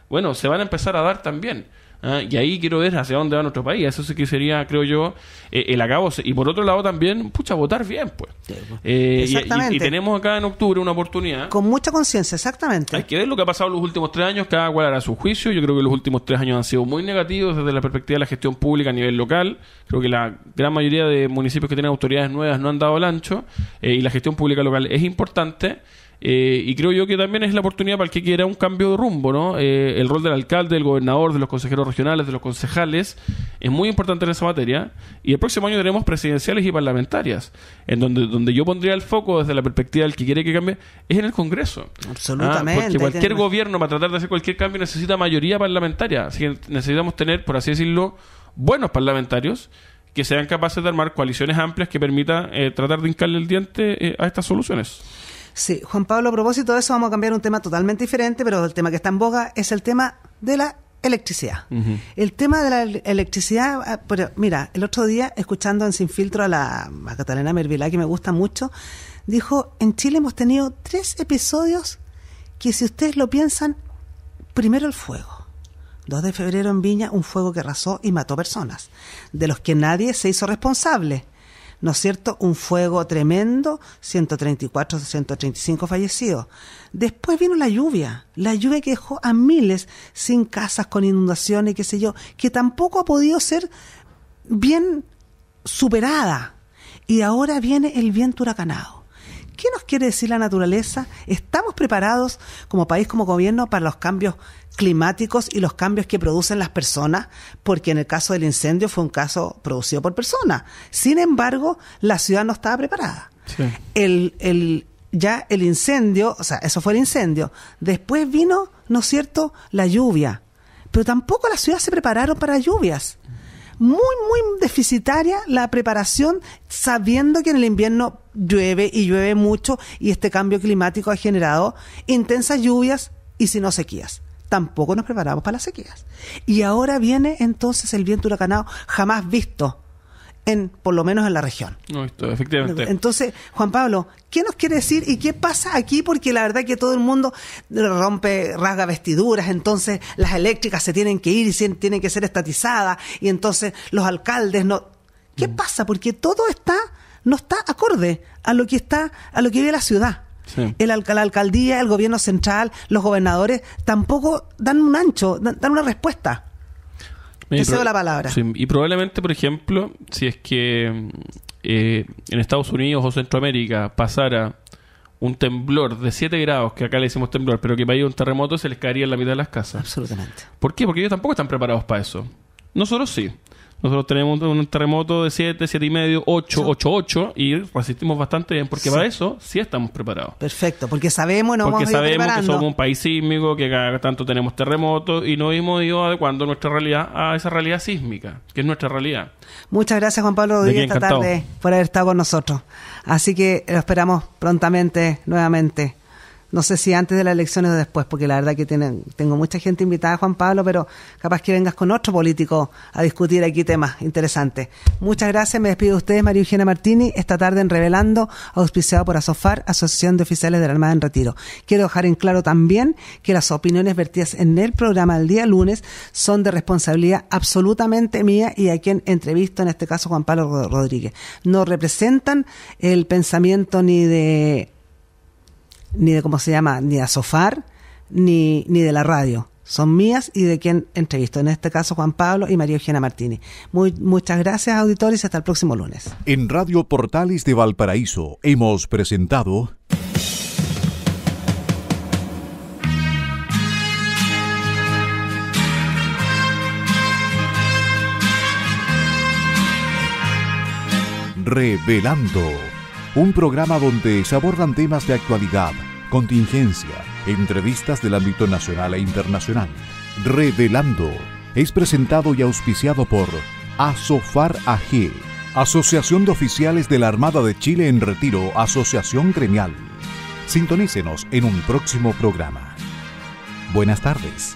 Speaker 3: bueno, se van a empezar a dar también. ¿Ah? y ahí quiero ver hacia dónde va nuestro país. Eso sí que sería, creo yo, eh, el acabo. Y por otro lado también, pucha, votar bien, pues. pues. Eh, y, tenemos acá en octubre una oportunidad. Con mucha conciencia, exactamente. Hay que ver lo que ha pasado en los últimos tres años, cada cual hará su juicio. Yo creo que los últimos tres años han sido muy negativos desde la perspectiva de la gestión pública a nivel local. Creo que la gran mayoría de municipios que tienen autoridades nuevas no han dado el ancho eh, y la gestión pública local es importante. Eh, y creo yo que también es la oportunidad para el que quiera un cambio de rumbo, ¿no? Eh, el rol del alcalde, del gobernador, de los consejeros regionales, de los concejales, es muy importante en esa materia. Y el próximo año tenemos presidenciales y parlamentarias, en donde, donde yo pondría el foco desde la perspectiva del que quiere que cambie, es en el Congreso. Absolutamente. Ah, porque cualquier gobierno para tratar de hacer cualquier cambio necesita mayoría parlamentaria. Así que necesitamos tener, por así decirlo, buenos parlamentarios que sean capaces de armar coaliciones amplias que permitan eh, tratar de hincarle el diente a estas soluciones.
Speaker 2: Sí, Juan Pablo, a propósito de eso, vamos a cambiar un tema totalmente diferente, pero el tema que está en boga es el tema de la electricidad. El tema de la electricidad, ah, pero mira, el otro día, escuchando en Sin Filtro a la Catalina Mervilá, que me gusta mucho, dijo, en Chile hemos tenido tres episodios que si ustedes lo piensan, primero el fuego. 2 de febrero en Viña, un fuego que arrasó y mató personas, de los que nadie se hizo responsable. ¿no es cierto? Un fuego tremendo, 134, 135 fallecidos. Después vino la lluvia, la lluvia que dejó a miles sin casas, con inundaciones, qué sé yo, que tampoco ha podido ser bien superada. Y ahora viene el viento huracanado. ¿Qué nos quiere decir la naturaleza? ¿Estamos preparados como país, como gobierno, para los cambios climáticos y los cambios que producen las personas, porque en el caso del incendio fue un caso producido por personas. Sin embargo, la ciudad no estaba preparada. El, ya el incendio, o sea, eso fue el incendio. Después vino, ¿no es cierto?, la lluvia. Pero tampoco las ciudades se prepararon para lluvias. Muy, muy deficitaria la preparación, sabiendo que en el invierno llueve y llueve mucho y este cambio climático ha generado intensas lluvias y si no sequías tampoco nos preparamos para las sequías. Y ahora viene entonces el viento huracanado jamás visto. En, por lo menos en la región.
Speaker 3: No, esto, efectivamente.
Speaker 2: Entonces, Juan Pablo, ¿qué nos quiere decir y qué pasa aquí? Porque la verdad que todo el mundo rompe, rasga vestiduras, entonces las eléctricas se tienen que ir y tienen que ser estatizadas, y entonces los alcaldes no. ¿Qué mm. pasa? Porque todo está, no está acorde a lo que está, a lo que vive la ciudad. El, la alcaldía, el gobierno central, los gobernadores tampoco dan un ancho, dan, una respuesta.
Speaker 3: Y Te la palabra. y probablemente, por ejemplo, si es que eh, en Estados Unidos o Centroamérica pasara un temblor de 7 grados, que acá le decimos temblor, pero que vaya un terremoto se les caería en la mitad de las casas. Absolutamente. ¿Por qué? Porque ellos tampoco están preparados para eso. Nosotros sí. Nosotros tenemos un terremoto de 7, 7 y medio, 8, 8, 8 y resistimos bastante bien porque para eso sí estamos preparados.
Speaker 2: Perfecto, porque sabemos, no vamos que somos
Speaker 3: un país sísmico, que cada tanto tenemos terremotos y no hemos ido adecuando nuestra realidad a esa realidad sísmica, que es nuestra realidad.
Speaker 2: Muchas gracias Juan Pablo Rodríguez esta tarde por haber estado con nosotros. Así que lo esperamos prontamente nuevamente no sé si antes de las elecciones o después, porque la verdad que tienen, tengo mucha gente invitada, Juan Pablo, pero capaz que vengas con otro político a discutir aquí temas interesantes. Muchas gracias, me despido de ustedes, María Eugenia Martini, esta tarde en Revelando, auspiciado por ASOFAR, Asociación de Oficiales de la Armada en Retiro. Quiero dejar en claro también que las opiniones vertidas en el programa el día lunes son de responsabilidad absolutamente mía y a quien entrevisto, en este caso Juan Pablo Rodríguez. No representan el pensamiento ni de ni de cómo se llama, ni de Asofar, ni, ni de la radio. Son mías y de quien entrevisto, en este caso Juan Pablo y María Eugenia Martínez. Muy, muchas gracias, auditores, hasta el próximo lunes.
Speaker 1: En Radio Portales de Valparaíso hemos presentado. Revelando, un programa donde se abordan temas de actualidad Contingencia, entrevistas del ámbito nacional e internacional. Revelando es presentado y auspiciado por Asofar AG, Asociación de Oficiales de la Armada de Chile en Retiro, Asociación Gremial. Sintonícenos en un próximo programa. Buenas tardes.